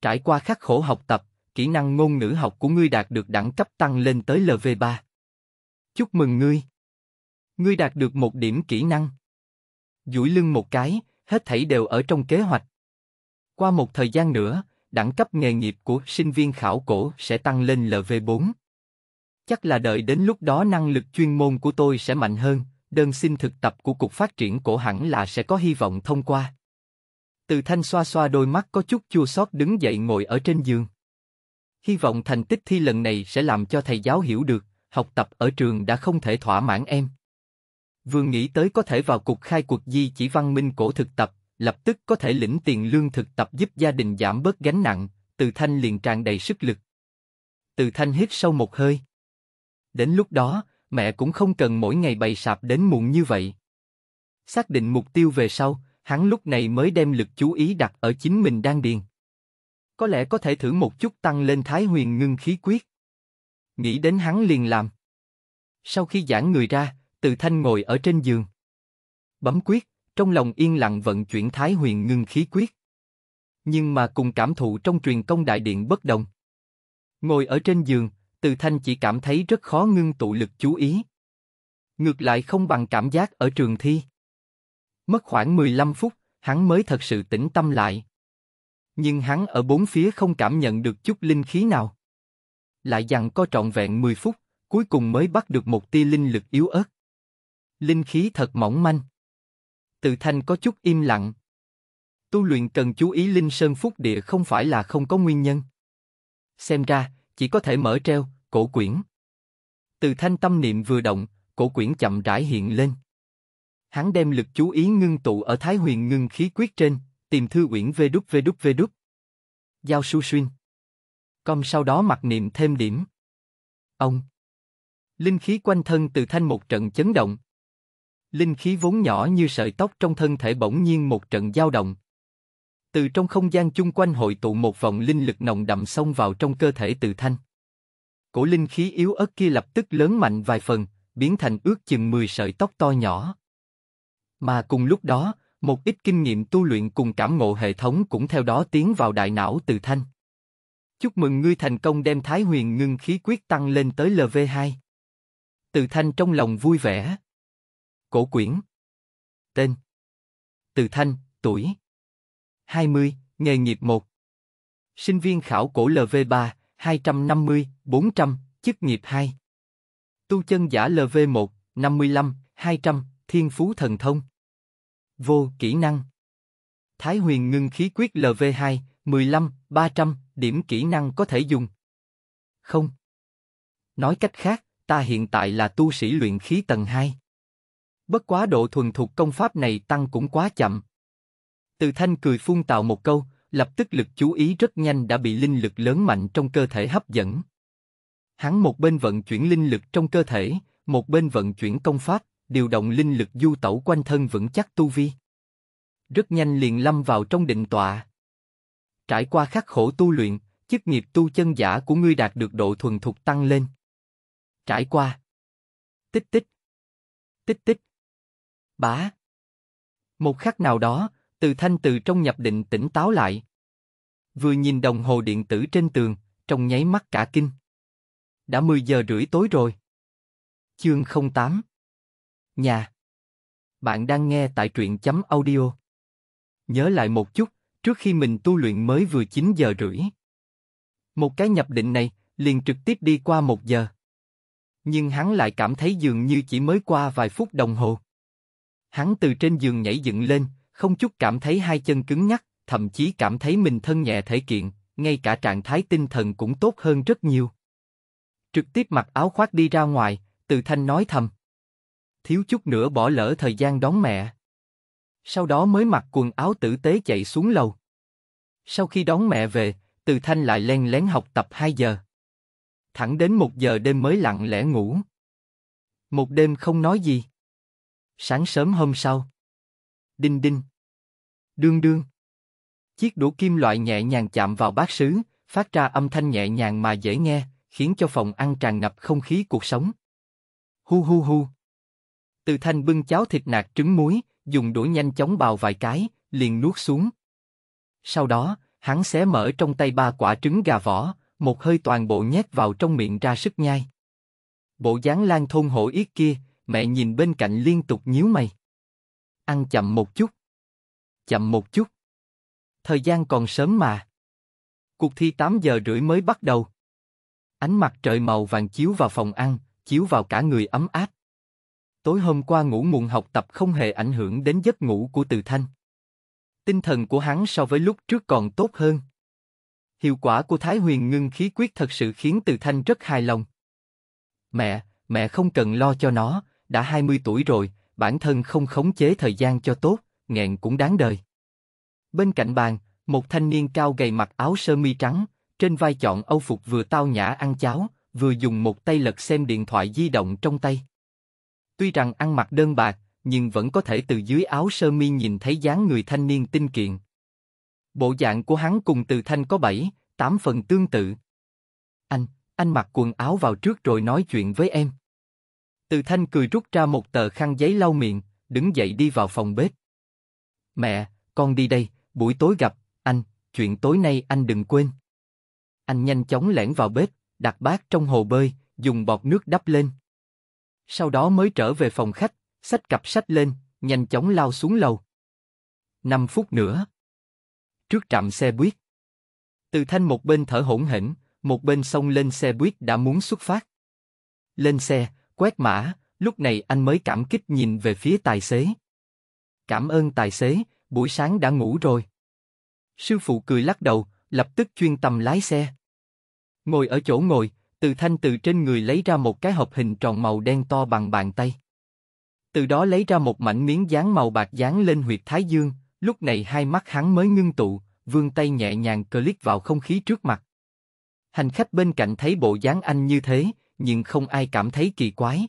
Trải qua khắc khổ học tập, kỹ năng ngôn ngữ học của ngươi đạt được đẳng cấp tăng lên tới LV3. Chúc mừng ngươi. Ngươi đạt được một điểm kỹ năng. Duỗi lưng một cái, hết thảy đều ở trong kế hoạch. Qua một thời gian nữa, đẳng cấp nghề nghiệp của sinh viên khảo cổ sẽ tăng lên LV4. Chắc là đợi đến lúc đó năng lực chuyên môn của tôi sẽ mạnh hơn, đơn xin thực tập của Cục Phát triển Cổ hẳn là sẽ có hy vọng thông qua. Từ thanh xoa xoa đôi mắt có chút chua xót đứng dậy ngồi ở trên giường. Hy vọng thành tích thi lần này sẽ làm cho thầy giáo hiểu được, học tập ở trường đã không thể thỏa mãn em. Vừa nghĩ tới có thể vào cục khai cuộc di chỉ văn minh cổ thực tập, lập tức có thể lĩnh tiền lương thực tập giúp gia đình giảm bớt gánh nặng, Từ Thanh liền tràn đầy sức lực. Từ Thanh hít sâu một hơi. Đến lúc đó, mẹ cũng không cần mỗi ngày bày sạp đến muộn như vậy. Xác định mục tiêu về sau, hắn lúc này mới đem lực chú ý đặt ở chính mình đang điền. Có lẽ có thể thử một chút tăng lên thái huyền ngưng khí quyết. Nghĩ đến hắn liền làm. Sau khi giãn người ra, từ thanh ngồi ở trên giường. Bấm quyết, trong lòng yên lặng vận chuyển thái huyền ngưng khí quyết. Nhưng mà cùng cảm thụ trong truyền công đại điện bất đồng. Ngồi ở trên giường, từ thanh chỉ cảm thấy rất khó ngưng tụ lực chú ý. Ngược lại không bằng cảm giác ở trường thi. Mất khoảng 15 phút, hắn mới thật sự tĩnh tâm lại nhưng hắn ở bốn phía không cảm nhận được chút linh khí nào. Lại dằn co trọn vẹn 10 phút, cuối cùng mới bắt được một tia linh lực yếu ớt. Linh khí thật mỏng manh. Từ thanh có chút im lặng. Tu luyện cần chú ý linh sơn phúc địa không phải là không có nguyên nhân. Xem ra, chỉ có thể mở treo, cổ quyển. Từ thanh tâm niệm vừa động, cổ quyển chậm rãi hiện lên. Hắn đem lực chú ý ngưng tụ ở Thái Huyền ngưng khí quyết trên, tìm thư uyển vê vê vê www. Giao su xuyên. Com sau đó mặc niệm thêm điểm. Ông. Linh khí quanh thân từ thanh một trận chấn động. Linh khí vốn nhỏ như sợi tóc trong thân thể bỗng nhiên một trận dao động. Từ trong không gian chung quanh hội tụ một vòng linh lực nồng đậm xông vào trong cơ thể từ thanh. Cổ linh khí yếu ớt kia lập tức lớn mạnh vài phần, biến thành ước chừng 10 sợi tóc to nhỏ. Mà cùng lúc đó, một ít kinh nghiệm tu luyện cùng cảm ngộ hệ thống cũng theo đó tiến vào đại não từ thanh. Chúc mừng ngươi thành công đem Thái Huyền ngưng khí quyết tăng lên tới LV2. Từ thanh trong lòng vui vẻ. Cổ quyển. Tên. Từ thanh, tuổi. 20, nghề nghiệp 1. Sinh viên khảo cổ LV3, 250, 400, chức nghiệp 2. Tu chân giả LV1, 55, 200, thiên phú thần thông. Vô kỹ năng. Thái huyền ngưng khí quyết LV2, 15, 300, điểm kỹ năng có thể dùng. Không. Nói cách khác, ta hiện tại là tu sĩ luyện khí tầng 2. Bất quá độ thuần thục công pháp này tăng cũng quá chậm. Từ thanh cười phun tạo một câu, lập tức lực chú ý rất nhanh đã bị linh lực lớn mạnh trong cơ thể hấp dẫn. Hắn một bên vận chuyển linh lực trong cơ thể, một bên vận chuyển công pháp, điều động linh lực du tẩu quanh thân vững chắc tu vi. Rất nhanh liền lâm vào trong định tọa. Trải qua khắc khổ tu luyện, chức nghiệp tu chân giả của ngươi đạt được độ thuần thục tăng lên. Trải qua. Tích tích. Tích tích. Bá. Một khắc nào đó, từ thanh từ trong nhập định tỉnh táo lại. Vừa nhìn đồng hồ điện tử trên tường, trong nháy mắt cả kinh. Đã 10 giờ rưỡi tối rồi. Chương 08 nhà. Bạn đang nghe tại truyện chấm audio. Nhớ lại một chút, trước khi mình tu luyện mới vừa 9 giờ rưỡi. Một cái nhập định này, liền trực tiếp đi qua một giờ. Nhưng hắn lại cảm thấy dường như chỉ mới qua vài phút đồng hồ. Hắn từ trên giường nhảy dựng lên, không chút cảm thấy hai chân cứng nhắc, thậm chí cảm thấy mình thân nhẹ thể kiện, ngay cả trạng thái tinh thần cũng tốt hơn rất nhiều. Trực tiếp mặc áo khoác đi ra ngoài, từ thanh nói thầm thiếu chút nữa bỏ lỡ thời gian đón mẹ. Sau đó mới mặc quần áo tử tế chạy xuống lầu. Sau khi đón mẹ về, Từ Thanh lại len lén học tập 2 giờ. Thẳng đến 1 giờ đêm mới lặng lẽ ngủ. Một đêm không nói gì. Sáng sớm hôm sau. Đinh đinh. Đương đương. Chiếc đũa kim loại nhẹ nhàng chạm vào bát sứ, phát ra âm thanh nhẹ nhàng mà dễ nghe, khiến cho phòng ăn tràn ngập không khí cuộc sống. Hu hu hu. Từ thanh bưng cháo thịt nạc trứng muối, dùng đũa nhanh chóng bào vài cái, liền nuốt xuống. Sau đó, hắn xé mở trong tay ba quả trứng gà vỏ, một hơi toàn bộ nhét vào trong miệng ra sức nhai. Bộ dáng lang thôn hổ yết kia, mẹ nhìn bên cạnh liên tục nhíu mày. Ăn chậm một chút. Chậm một chút. Thời gian còn sớm mà. Cuộc thi 8 giờ rưỡi mới bắt đầu. Ánh mặt trời màu vàng chiếu vào phòng ăn, chiếu vào cả người ấm áp tối hôm qua ngủ muộn học tập không hề ảnh hưởng đến giấc ngủ của Từ Thanh. Tinh thần của hắn so với lúc trước còn tốt hơn. Hiệu quả của Thái Huyền ngưng khí quyết thật sự khiến Từ Thanh rất hài lòng. Mẹ, mẹ không cần lo cho nó, đã 20 tuổi rồi, bản thân không khống chế thời gian cho tốt, nghẹn cũng đáng đời. Bên cạnh bàn, một thanh niên cao gầy mặc áo sơ mi trắng, trên vai chọn âu phục vừa tao nhã ăn cháo, vừa dùng một tay lật xem điện thoại di động trong tay. Tuy rằng ăn mặc đơn bạc, nhưng vẫn có thể từ dưới áo sơ mi nhìn thấy dáng người thanh niên tinh kiện. Bộ dạng của hắn cùng từ thanh có bảy, tám phần tương tự. Anh, anh mặc quần áo vào trước rồi nói chuyện với em. Từ thanh cười rút ra một tờ khăn giấy lau miệng, đứng dậy đi vào phòng bếp. Mẹ, con đi đây, buổi tối gặp, anh, chuyện tối nay anh đừng quên. Anh nhanh chóng lẻn vào bếp, đặt bát trong hồ bơi, dùng bọt nước đắp lên sau đó mới trở về phòng khách, xách cặp sách lên, nhanh chóng lao xuống lầu. 5 phút nữa. Trước trạm xe buýt. Từ Thanh một bên thở hổn hển, một bên xông lên xe buýt đã muốn xuất phát. Lên xe, quét mã, lúc này anh mới cảm kích nhìn về phía tài xế. Cảm ơn tài xế, buổi sáng đã ngủ rồi. Sư phụ cười lắc đầu, lập tức chuyên tâm lái xe. Ngồi ở chỗ ngồi, từ thanh từ trên người lấy ra một cái hộp hình tròn màu đen to bằng bàn tay. Từ đó lấy ra một mảnh miếng dán màu bạc dán lên huyệt thái dương, lúc này hai mắt hắn mới ngưng tụ, vươn tay nhẹ nhàng click vào không khí trước mặt. Hành khách bên cạnh thấy bộ dáng anh như thế, nhưng không ai cảm thấy kỳ quái.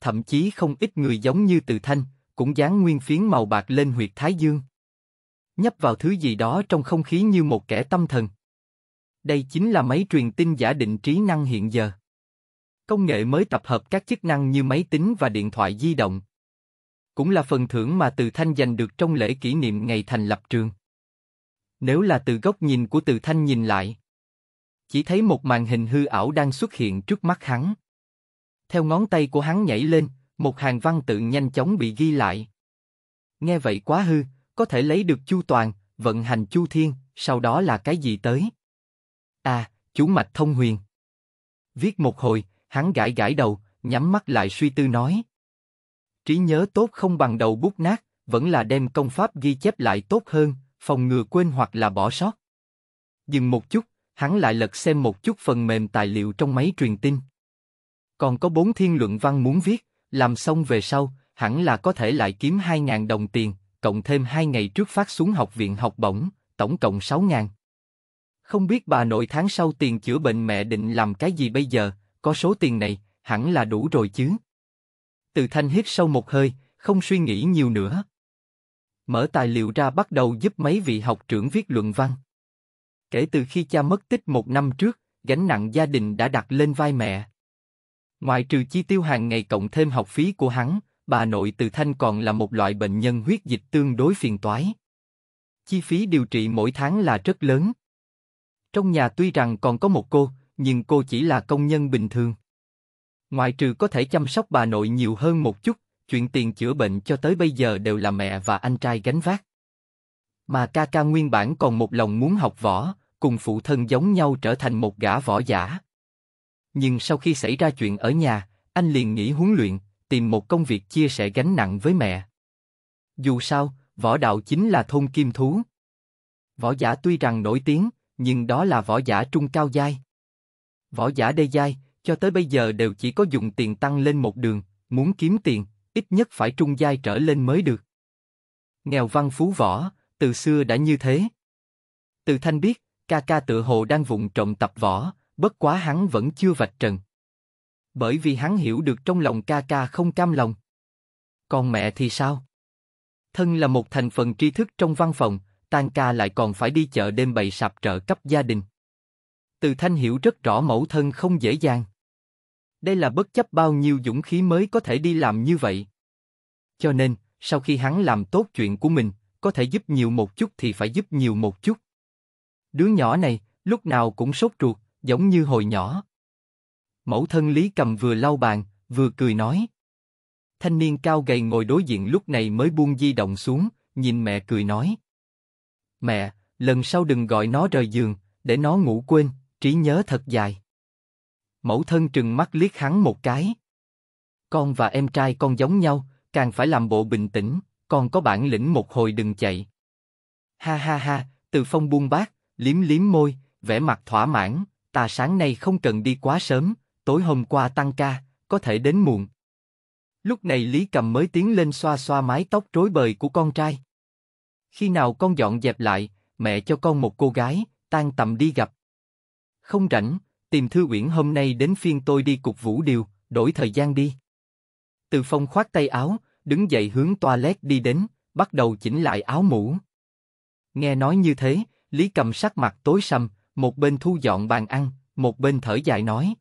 Thậm chí không ít người giống như từ thanh, cũng dán nguyên phiến màu bạc lên huyệt thái dương. Nhấp vào thứ gì đó trong không khí như một kẻ tâm thần, đây chính là máy truyền tin giả định trí năng hiện giờ. Công nghệ mới tập hợp các chức năng như máy tính và điện thoại di động. Cũng là phần thưởng mà Từ Thanh giành được trong lễ kỷ niệm ngày thành lập trường. Nếu là từ góc nhìn của Từ Thanh nhìn lại, chỉ thấy một màn hình hư ảo đang xuất hiện trước mắt hắn. Theo ngón tay của hắn nhảy lên, một hàng văn tự nhanh chóng bị ghi lại. Nghe vậy quá hư, có thể lấy được Chu Toàn, vận hành Chu Thiên, sau đó là cái gì tới? À, chú mạch thông huyền. Viết một hồi, hắn gãi gãi đầu, nhắm mắt lại suy tư nói. Trí nhớ tốt không bằng đầu bút nát, vẫn là đem công pháp ghi chép lại tốt hơn, phòng ngừa quên hoặc là bỏ sót. Dừng một chút, hắn lại lật xem một chút phần mềm tài liệu trong máy truyền tin. Còn có bốn thiên luận văn muốn viết, làm xong về sau, hẳn là có thể lại kiếm 2.000 đồng tiền, cộng thêm hai ngày trước phát xuống học viện học bổng, tổng cộng 6.000. Không biết bà nội tháng sau tiền chữa bệnh mẹ định làm cái gì bây giờ, có số tiền này, hẳn là đủ rồi chứ. Từ thanh hít sâu một hơi, không suy nghĩ nhiều nữa. Mở tài liệu ra bắt đầu giúp mấy vị học trưởng viết luận văn. Kể từ khi cha mất tích một năm trước, gánh nặng gia đình đã đặt lên vai mẹ. Ngoài trừ chi tiêu hàng ngày cộng thêm học phí của hắn, bà nội từ thanh còn là một loại bệnh nhân huyết dịch tương đối phiền toái. Chi phí điều trị mỗi tháng là rất lớn. Trong nhà tuy rằng còn có một cô, nhưng cô chỉ là công nhân bình thường. Ngoại trừ có thể chăm sóc bà nội nhiều hơn một chút, chuyện tiền chữa bệnh cho tới bây giờ đều là mẹ và anh trai gánh vác. Mà ca ca nguyên bản còn một lòng muốn học võ, cùng phụ thân giống nhau trở thành một gã võ giả. Nhưng sau khi xảy ra chuyện ở nhà, anh liền nghỉ huấn luyện, tìm một công việc chia sẻ gánh nặng với mẹ. Dù sao, võ đạo chính là thôn kim thú. Võ giả tuy rằng nổi tiếng, nhưng đó là võ giả trung cao giai. Võ giả đê giai, cho tới bây giờ đều chỉ có dùng tiền tăng lên một đường, muốn kiếm tiền, ít nhất phải trung giai trở lên mới được. Nghèo văn phú võ, từ xưa đã như thế. Từ thanh biết, ca ca tự hồ đang vụng trộm tập võ, bất quá hắn vẫn chưa vạch trần. Bởi vì hắn hiểu được trong lòng ca ca không cam lòng. Còn mẹ thì sao? Thân là một thành phần tri thức trong văn phòng, tan ca lại còn phải đi chợ đêm bày sạp trợ cấp gia đình. Từ Thanh hiểu rất rõ mẫu thân không dễ dàng. Đây là bất chấp bao nhiêu dũng khí mới có thể đi làm như vậy. Cho nên, sau khi hắn làm tốt chuyện của mình, có thể giúp nhiều một chút thì phải giúp nhiều một chút. Đứa nhỏ này, lúc nào cũng sốt ruột, giống như hồi nhỏ. Mẫu thân Lý Cầm vừa lau bàn, vừa cười nói. Thanh niên cao gầy ngồi đối diện lúc này mới buông di động xuống, nhìn mẹ cười nói mẹ, lần sau đừng gọi nó rời giường, để nó ngủ quên, trí nhớ thật dài. Mẫu thân trừng mắt liếc hắn một cái. Con và em trai con giống nhau, càng phải làm bộ bình tĩnh, con có bản lĩnh một hồi đừng chạy. Ha ha ha, từ phong buông bát, liếm liếm môi, vẻ mặt thỏa mãn, ta sáng nay không cần đi quá sớm, tối hôm qua tăng ca, có thể đến muộn. Lúc này Lý Cầm mới tiến lên xoa xoa mái tóc rối bời của con trai. Khi nào con dọn dẹp lại, mẹ cho con một cô gái, tan tầm đi gặp. Không rảnh, tìm Thư Uyển hôm nay đến phiên tôi đi cục vũ điều, đổi thời gian đi. Từ phong khoác tay áo, đứng dậy hướng toilet đi đến, bắt đầu chỉnh lại áo mũ. Nghe nói như thế, Lý cầm sắc mặt tối sầm, một bên thu dọn bàn ăn, một bên thở dài nói.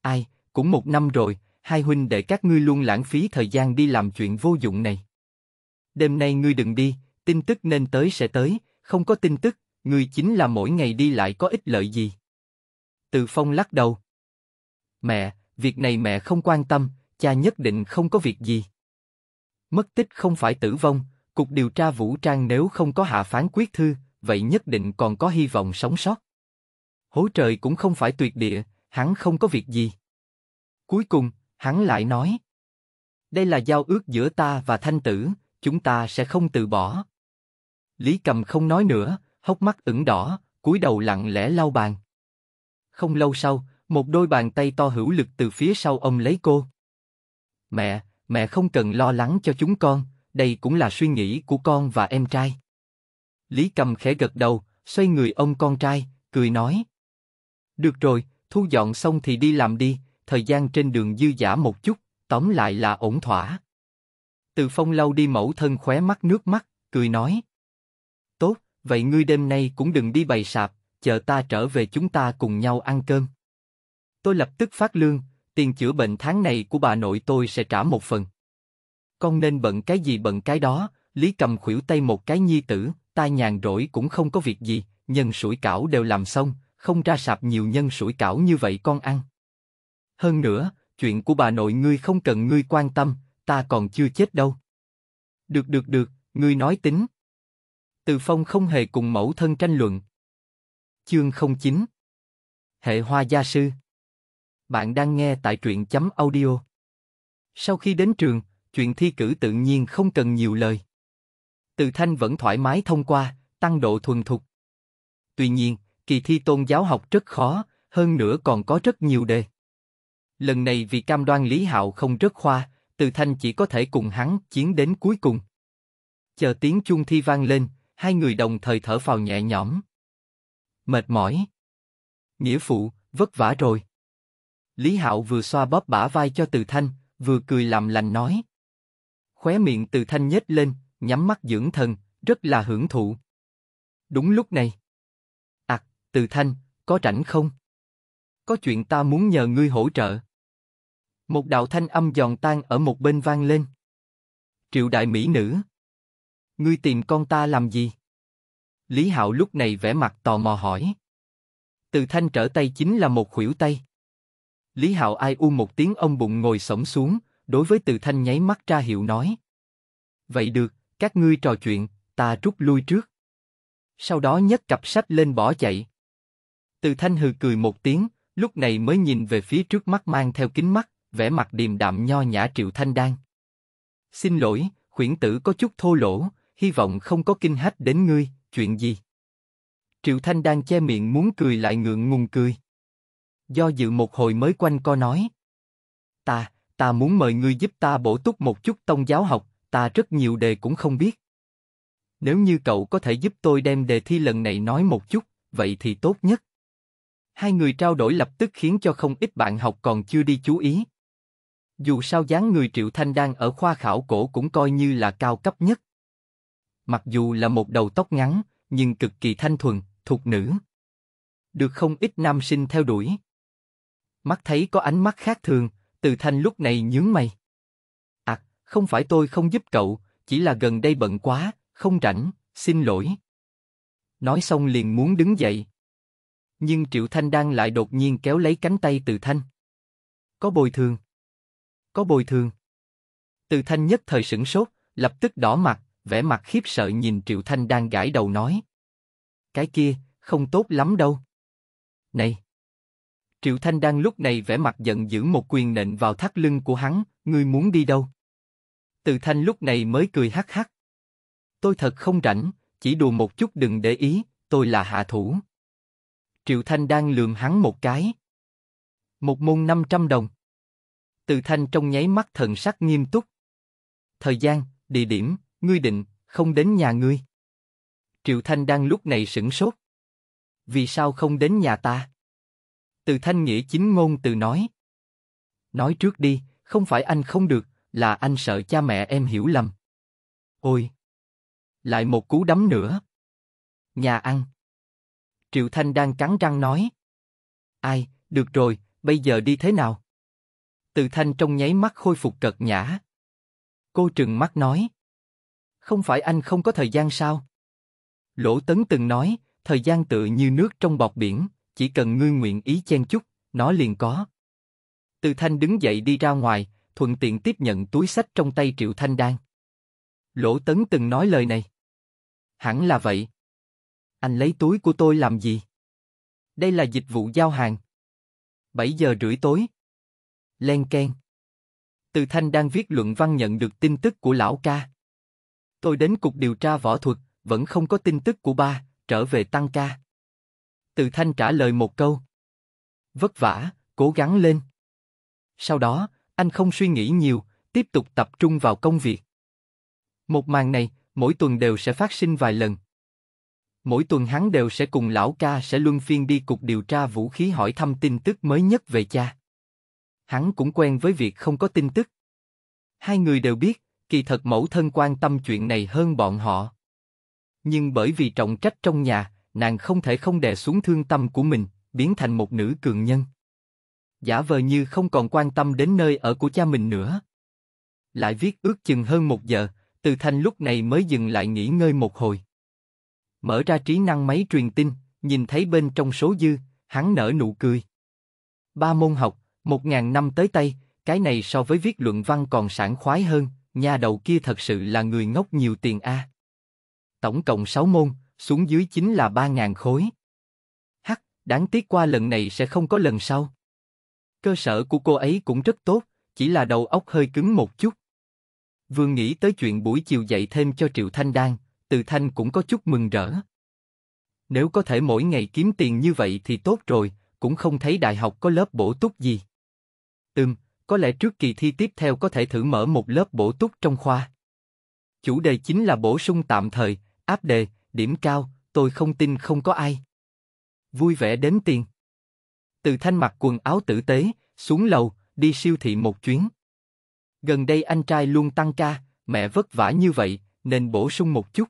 Ai, cũng một năm rồi, hai huynh để các ngươi luôn lãng phí thời gian đi làm chuyện vô dụng này. Đêm nay ngươi đừng đi, tin tức nên tới sẽ tới, không có tin tức, người chính là mỗi ngày đi lại có ích lợi gì. Từ Phong lắc đầu. Mẹ, việc này mẹ không quan tâm, cha nhất định không có việc gì. Mất tích không phải tử vong, cục điều tra vũ trang nếu không có hạ phán quyết thư, vậy nhất định còn có hy vọng sống sót. Hố trời cũng không phải tuyệt địa, hắn không có việc gì. Cuối cùng, hắn lại nói. Đây là giao ước giữa ta và thanh tử, chúng ta sẽ không từ bỏ. Lý Cầm không nói nữa, hốc mắt ửng đỏ, cúi đầu lặng lẽ lau bàn. Không lâu sau, một đôi bàn tay to hữu lực từ phía sau ông lấy cô. Mẹ, mẹ không cần lo lắng cho chúng con, đây cũng là suy nghĩ của con và em trai. Lý Cầm khẽ gật đầu, xoay người ông con trai, cười nói. Được rồi, thu dọn xong thì đi làm đi, thời gian trên đường dư giả một chút, tóm lại là ổn thỏa. Từ phong lâu đi mẫu thân khóe mắt nước mắt, cười nói vậy ngươi đêm nay cũng đừng đi bày sạp, chờ ta trở về chúng ta cùng nhau ăn cơm. Tôi lập tức phát lương, tiền chữa bệnh tháng này của bà nội tôi sẽ trả một phần. Con nên bận cái gì bận cái đó, Lý cầm khuỷu tay một cái nhi tử, ta nhàn rỗi cũng không có việc gì, nhân sủi cảo đều làm xong, không ra sạp nhiều nhân sủi cảo như vậy con ăn. Hơn nữa, chuyện của bà nội ngươi không cần ngươi quan tâm, ta còn chưa chết đâu. Được được được, ngươi nói tính. Từ Phong không hề cùng mẫu thân tranh luận. Chương 09 Hệ Hoa Gia Sư Bạn đang nghe tại truyện chấm audio. Sau khi đến trường, chuyện thi cử tự nhiên không cần nhiều lời. Từ Thanh vẫn thoải mái thông qua, tăng độ thuần thục. Tuy nhiên, kỳ thi tôn giáo học rất khó, hơn nữa còn có rất nhiều đề. Lần này vì cam đoan Lý Hạo không rất khoa, Từ Thanh chỉ có thể cùng hắn chiến đến cuối cùng. Chờ tiếng chung thi vang lên, hai người đồng thời thở phào nhẹ nhõm. Mệt mỏi. Nghĩa phụ, vất vả rồi. Lý Hạo vừa xoa bóp bả vai cho Từ Thanh, vừa cười làm lành nói. Khóe miệng Từ Thanh nhếch lên, nhắm mắt dưỡng thần, rất là hưởng thụ. Đúng lúc này. À, Từ Thanh, có rảnh không? Có chuyện ta muốn nhờ ngươi hỗ trợ. Một đạo thanh âm giòn tan ở một bên vang lên. Triệu đại mỹ nữ. Ngươi tìm con ta làm gì? Lý Hạo lúc này vẻ mặt tò mò hỏi. Từ thanh trở tay chính là một khuỷu tay. Lý Hạo ai u một tiếng ông bụng ngồi sổng xuống, đối với từ thanh nháy mắt ra hiệu nói. Vậy được, các ngươi trò chuyện, ta rút lui trước. Sau đó nhấc cặp sách lên bỏ chạy. Từ thanh hừ cười một tiếng, lúc này mới nhìn về phía trước mắt mang theo kính mắt, vẻ mặt điềm đạm nho nhã triệu thanh đan. Xin lỗi, khuyển tử có chút thô lỗ, hy vọng không có kinh hách đến ngươi, chuyện gì? Triệu Thanh đang che miệng muốn cười lại ngượng ngùng cười. Do dự một hồi mới quanh co nói. Ta, ta muốn mời ngươi giúp ta bổ túc một chút tông giáo học, ta rất nhiều đề cũng không biết. Nếu như cậu có thể giúp tôi đem đề thi lần này nói một chút, vậy thì tốt nhất. Hai người trao đổi lập tức khiến cho không ít bạn học còn chưa đi chú ý. Dù sao dáng người Triệu Thanh đang ở khoa khảo cổ cũng coi như là cao cấp nhất mặc dù là một đầu tóc ngắn, nhưng cực kỳ thanh thuần, thuộc nữ. Được không ít nam sinh theo đuổi. Mắt thấy có ánh mắt khác thường, từ thanh lúc này nhướng mày. À, không phải tôi không giúp cậu, chỉ là gần đây bận quá, không rảnh, xin lỗi. Nói xong liền muốn đứng dậy. Nhưng Triệu Thanh đang lại đột nhiên kéo lấy cánh tay từ thanh. Có bồi thường. Có bồi thường. Từ thanh nhất thời sửng sốt, lập tức đỏ mặt, vẻ mặt khiếp sợ nhìn Triệu Thanh đang gãi đầu nói. Cái kia, không tốt lắm đâu. Này! Triệu Thanh đang lúc này vẻ mặt giận dữ một quyền nện vào thắt lưng của hắn, ngươi muốn đi đâu? Từ Thanh lúc này mới cười hắc hắc. Tôi thật không rảnh, chỉ đùa một chút đừng để ý, tôi là hạ thủ. Triệu Thanh đang lườm hắn một cái. Một môn 500 đồng. Từ Thanh trong nháy mắt thần sắc nghiêm túc. Thời gian, địa điểm, ngươi định không đến nhà ngươi? Triệu Thanh đang lúc này sửng sốt. Vì sao không đến nhà ta? Từ Thanh nghĩa chính ngôn từ nói. Nói trước đi, không phải anh không được, là anh sợ cha mẹ em hiểu lầm. Ôi! Lại một cú đấm nữa. Nhà ăn. Triệu Thanh đang cắn răng nói. Ai, được rồi, bây giờ đi thế nào? Từ Thanh trong nháy mắt khôi phục cật nhã. Cô trừng mắt nói. Không phải anh không có thời gian sao? Lỗ Tấn từng nói, thời gian tự như nước trong bọt biển, chỉ cần ngươi nguyện ý chen chút, nó liền có. Từ Thanh đứng dậy đi ra ngoài, thuận tiện tiếp nhận túi sách trong tay Triệu Thanh Đan. Lỗ Tấn từng nói lời này. Hẳn là vậy. Anh lấy túi của tôi làm gì? Đây là dịch vụ giao hàng. 7 giờ rưỡi tối. Len keng. Từ Thanh đang viết luận văn nhận được tin tức của lão ca. Tôi đến cục điều tra võ thuật, vẫn không có tin tức của ba, trở về tăng ca. Từ Thanh trả lời một câu. Vất vả, cố gắng lên. Sau đó, anh không suy nghĩ nhiều, tiếp tục tập trung vào công việc. Một màn này, mỗi tuần đều sẽ phát sinh vài lần. Mỗi tuần hắn đều sẽ cùng lão ca sẽ luân phiên đi cục điều tra vũ khí hỏi thăm tin tức mới nhất về cha. Hắn cũng quen với việc không có tin tức. Hai người đều biết, Kỳ thật mẫu thân quan tâm chuyện này hơn bọn họ. Nhưng bởi vì trọng trách trong nhà, nàng không thể không đè xuống thương tâm của mình, biến thành một nữ cường nhân. Giả vờ như không còn quan tâm đến nơi ở của cha mình nữa. Lại viết ước chừng hơn một giờ, từ thanh lúc này mới dừng lại nghỉ ngơi một hồi. Mở ra trí năng máy truyền tin, nhìn thấy bên trong số dư, hắn nở nụ cười. Ba môn học, một ngàn năm tới tay, cái này so với viết luận văn còn sảng khoái hơn, nhà đầu kia thật sự là người ngốc nhiều tiền a. À. Tổng cộng 6 môn, xuống dưới chính là 3.000 khối. Hắc, đáng tiếc qua lần này sẽ không có lần sau. Cơ sở của cô ấy cũng rất tốt, chỉ là đầu óc hơi cứng một chút. vương nghĩ tới chuyện buổi chiều dạy thêm cho Triệu Thanh Đan, Từ Thanh cũng có chút mừng rỡ. Nếu có thể mỗi ngày kiếm tiền như vậy thì tốt rồi, cũng không thấy đại học có lớp bổ túc gì. tương có lẽ trước kỳ thi tiếp theo có thể thử mở một lớp bổ túc trong khoa. Chủ đề chính là bổ sung tạm thời, áp đề, điểm cao, tôi không tin không có ai. Vui vẻ đến tiền. Từ thanh mặc quần áo tử tế, xuống lầu, đi siêu thị một chuyến. Gần đây anh trai luôn tăng ca, mẹ vất vả như vậy, nên bổ sung một chút.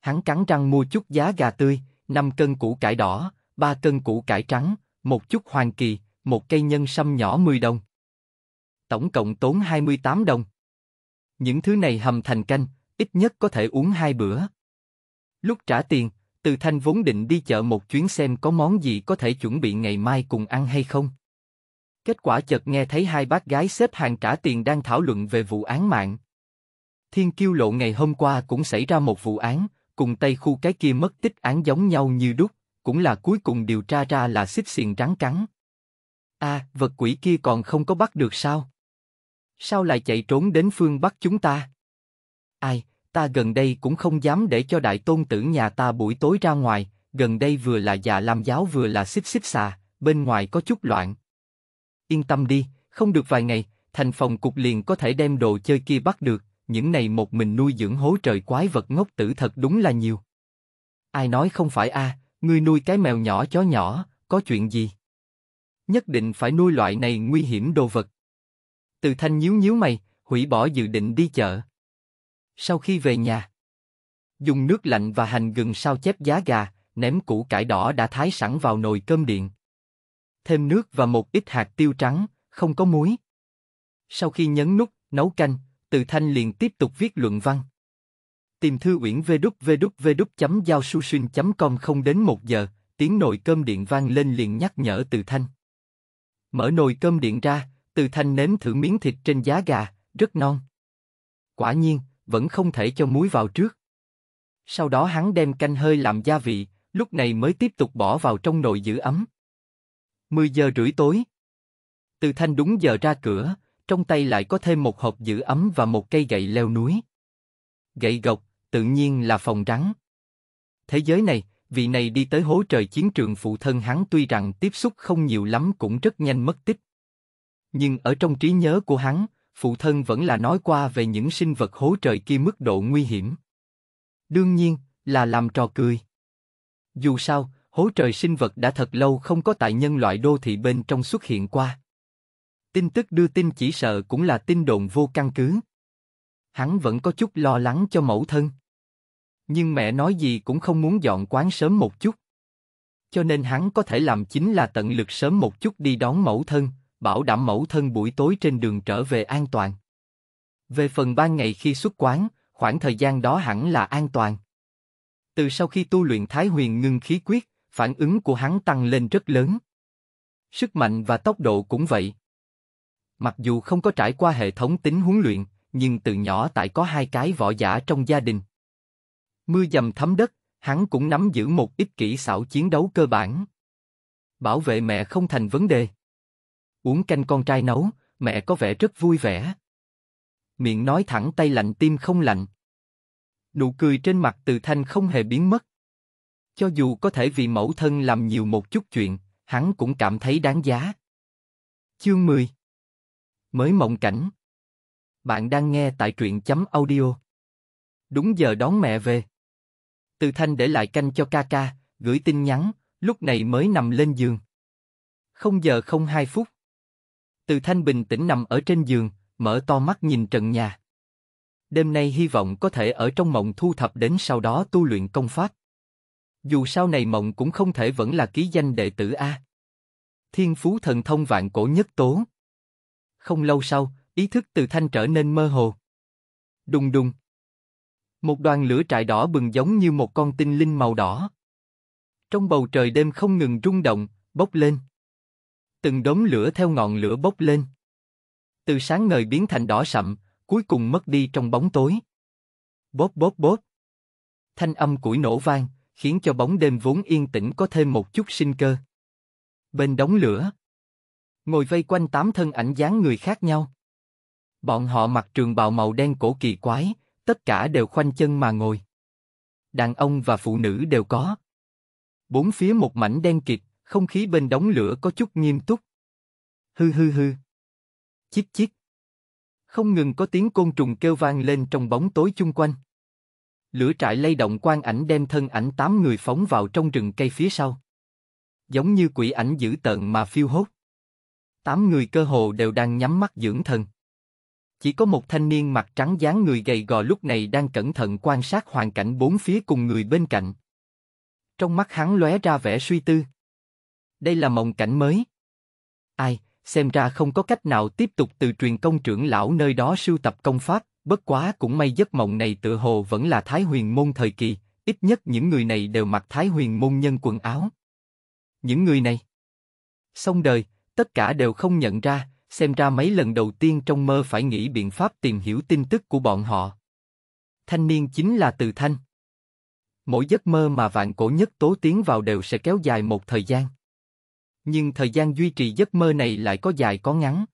Hắn cắn răng mua chút giá gà tươi, 5 cân củ cải đỏ, 3 cân củ cải trắng, một chút hoàng kỳ, một cây nhân sâm nhỏ 10 đồng tổng cộng tốn 28 đồng. Những thứ này hầm thành canh, ít nhất có thể uống hai bữa. Lúc trả tiền, từ Thanh vốn định đi chợ một chuyến xem có món gì có thể chuẩn bị ngày mai cùng ăn hay không. Kết quả chợt nghe thấy hai bác gái xếp hàng trả tiền đang thảo luận về vụ án mạng. Thiên Kiêu Lộ ngày hôm qua cũng xảy ra một vụ án, cùng Tây Khu cái kia mất tích án giống nhau như đúc, cũng là cuối cùng điều tra ra là xích xiền rắn cắn. a à, vật quỷ kia còn không có bắt được sao? Sao lại chạy trốn đến phương Bắc chúng ta? Ai, ta gần đây cũng không dám để cho đại tôn tử nhà ta buổi tối ra ngoài, gần đây vừa là già làm giáo vừa là xích xích xà, bên ngoài có chút loạn. Yên tâm đi, không được vài ngày, thành phòng cục liền có thể đem đồ chơi kia bắt được, những này một mình nuôi dưỡng hố trời quái vật ngốc tử thật đúng là nhiều. Ai nói không phải a, à, ngươi nuôi cái mèo nhỏ chó nhỏ, có chuyện gì? Nhất định phải nuôi loại này nguy hiểm đồ vật. Từ Thanh nhíu nhíu mày, hủy bỏ dự định đi chợ. Sau khi về nhà, dùng nước lạnh và hành gừng sao chép giá gà, ném củ cải đỏ đã thái sẵn vào nồi cơm điện. Thêm nước và một ít hạt tiêu trắng, không có muối. Sau khi nhấn nút nấu canh, Từ Thanh liền tiếp tục viết luận văn. Tìm thư uyển www.giao-su-shin.com không đến một giờ, tiếng nồi cơm điện vang lên liền nhắc nhở Từ Thanh. Mở nồi cơm điện ra, từ Thanh nếm thử miếng thịt trên giá gà, rất non. Quả nhiên, vẫn không thể cho muối vào trước. Sau đó hắn đem canh hơi làm gia vị, lúc này mới tiếp tục bỏ vào trong nồi giữ ấm. 10 giờ rưỡi tối. Từ Thanh đúng giờ ra cửa, trong tay lại có thêm một hộp giữ ấm và một cây gậy leo núi. Gậy gộc, tự nhiên là phòng rắn. Thế giới này, vị này đi tới hố trời chiến trường phụ thân hắn tuy rằng tiếp xúc không nhiều lắm cũng rất nhanh mất tích. Nhưng ở trong trí nhớ của hắn, phụ thân vẫn là nói qua về những sinh vật hố trời kia mức độ nguy hiểm. Đương nhiên, là làm trò cười. Dù sao, hố trời sinh vật đã thật lâu không có tại nhân loại đô thị bên trong xuất hiện qua. Tin tức đưa tin chỉ sợ cũng là tin đồn vô căn cứ. Hắn vẫn có chút lo lắng cho mẫu thân. Nhưng mẹ nói gì cũng không muốn dọn quán sớm một chút. Cho nên hắn có thể làm chính là tận lực sớm một chút đi đón mẫu thân, bảo đảm mẫu thân buổi tối trên đường trở về an toàn. Về phần ban ngày khi xuất quán, khoảng thời gian đó hẳn là an toàn. Từ sau khi tu luyện Thái Huyền ngưng khí quyết, phản ứng của hắn tăng lên rất lớn. Sức mạnh và tốc độ cũng vậy. Mặc dù không có trải qua hệ thống tính huấn luyện, nhưng từ nhỏ tại có hai cái võ giả trong gia đình. Mưa dầm thấm đất, hắn cũng nắm giữ một ít kỹ xảo chiến đấu cơ bản. Bảo vệ mẹ không thành vấn đề uống canh con trai nấu, mẹ có vẻ rất vui vẻ. Miệng nói thẳng tay lạnh tim không lạnh. Nụ cười trên mặt từ thanh không hề biến mất. Cho dù có thể vì mẫu thân làm nhiều một chút chuyện, hắn cũng cảm thấy đáng giá. Chương 10 Mới mộng cảnh Bạn đang nghe tại truyện chấm audio. Đúng giờ đón mẹ về. Từ thanh để lại canh cho ca ca, gửi tin nhắn, lúc này mới nằm lên giường. không giờ không hai phút. Từ Thanh bình tĩnh nằm ở trên giường, mở to mắt nhìn trần nhà. Đêm nay hy vọng có thể ở trong mộng thu thập đến sau đó tu luyện công pháp. Dù sau này mộng cũng không thể vẫn là ký danh đệ tử A. Thiên phú thần thông vạn cổ nhất tố. Không lâu sau, ý thức từ thanh trở nên mơ hồ. Đùng đùng. Một đoàn lửa trại đỏ bừng giống như một con tinh linh màu đỏ. Trong bầu trời đêm không ngừng rung động, bốc lên từng đốm lửa theo ngọn lửa bốc lên. Từ sáng ngời biến thành đỏ sậm, cuối cùng mất đi trong bóng tối. Bóp bóp bóp. Thanh âm củi nổ vang, khiến cho bóng đêm vốn yên tĩnh có thêm một chút sinh cơ. Bên đống lửa, ngồi vây quanh tám thân ảnh dáng người khác nhau. Bọn họ mặc trường bào màu đen cổ kỳ quái, tất cả đều khoanh chân mà ngồi. Đàn ông và phụ nữ đều có. Bốn phía một mảnh đen kịt, không khí bên đống lửa có chút nghiêm túc. Hư hư hư. Chíp chíp. Không ngừng có tiếng côn trùng kêu vang lên trong bóng tối chung quanh. Lửa trại lay động quang ảnh đem thân ảnh tám người phóng vào trong rừng cây phía sau. Giống như quỷ ảnh dữ tợn mà phiêu hốt. Tám người cơ hồ đều đang nhắm mắt dưỡng thần chỉ có một thanh niên mặt trắng dáng người gầy gò lúc này đang cẩn thận quan sát hoàn cảnh bốn phía cùng người bên cạnh. Trong mắt hắn lóe ra vẻ suy tư đây là mộng cảnh mới. Ai, xem ra không có cách nào tiếp tục từ truyền công trưởng lão nơi đó sưu tập công pháp, bất quá cũng may giấc mộng này tựa hồ vẫn là Thái Huyền môn thời kỳ, ít nhất những người này đều mặc Thái Huyền môn nhân quần áo. Những người này, xong đời, tất cả đều không nhận ra, xem ra mấy lần đầu tiên trong mơ phải nghĩ biện pháp tìm hiểu tin tức của bọn họ. Thanh niên chính là Từ Thanh. Mỗi giấc mơ mà vạn cổ nhất tố tiến vào đều sẽ kéo dài một thời gian. Nhưng thời gian duy trì giấc mơ này lại có dài có ngắn.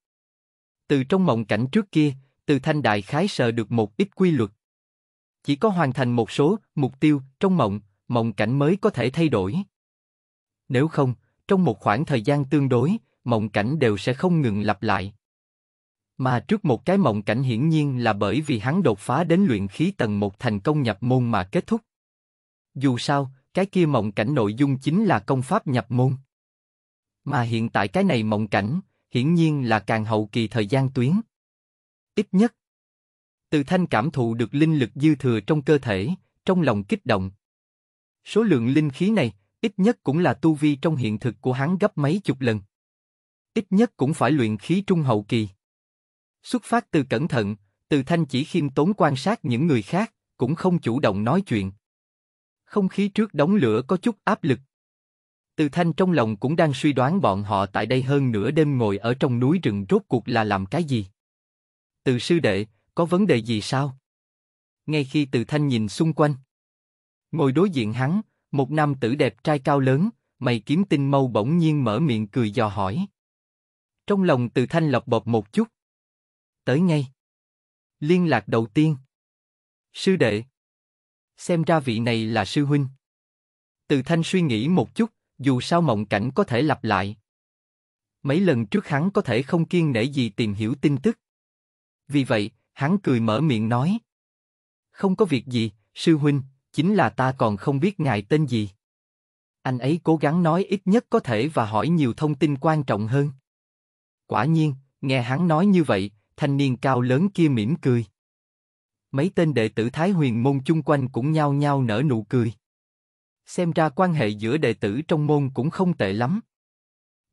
Từ trong mộng cảnh trước kia, từ thanh đại khái sợ được một ít quy luật. Chỉ có hoàn thành một số mục tiêu trong mộng, mộng cảnh mới có thể thay đổi. Nếu không, trong một khoảng thời gian tương đối, mộng cảnh đều sẽ không ngừng lặp lại. Mà trước một cái mộng cảnh hiển nhiên là bởi vì hắn đột phá đến luyện khí tầng một thành công nhập môn mà kết thúc. Dù sao, cái kia mộng cảnh nội dung chính là công pháp nhập môn. Mà hiện tại cái này mộng cảnh, hiển nhiên là càng hậu kỳ thời gian tuyến. Ít nhất, từ thanh cảm thụ được linh lực dư thừa trong cơ thể, trong lòng kích động. Số lượng linh khí này, ít nhất cũng là tu vi trong hiện thực của hắn gấp mấy chục lần. Ít nhất cũng phải luyện khí trung hậu kỳ. Xuất phát từ cẩn thận, từ thanh chỉ khiêm tốn quan sát những người khác, cũng không chủ động nói chuyện. Không khí trước đóng lửa có chút áp lực. Từ Thanh trong lòng cũng đang suy đoán bọn họ tại đây hơn nửa đêm ngồi ở trong núi rừng rốt cuộc là làm cái gì. Từ sư đệ, có vấn đề gì sao? Ngay khi Từ Thanh nhìn xung quanh, ngồi đối diện hắn, một nam tử đẹp trai cao lớn, mày kiếm tinh mâu bỗng nhiên mở miệng cười dò hỏi. Trong lòng Từ Thanh lọc bột một chút. Tới ngay. Liên lạc đầu tiên. Sư đệ. Xem ra vị này là sư huynh. Từ Thanh suy nghĩ một chút, dù sao mộng cảnh có thể lặp lại. Mấy lần trước hắn có thể không kiên nể gì tìm hiểu tin tức. Vì vậy, hắn cười mở miệng nói. Không có việc gì, sư huynh, chính là ta còn không biết ngài tên gì. Anh ấy cố gắng nói ít nhất có thể và hỏi nhiều thông tin quan trọng hơn. Quả nhiên, nghe hắn nói như vậy, thanh niên cao lớn kia mỉm cười. Mấy tên đệ tử Thái Huyền môn chung quanh cũng nhao nhao nở nụ cười. Xem ra quan hệ giữa đệ tử trong môn cũng không tệ lắm.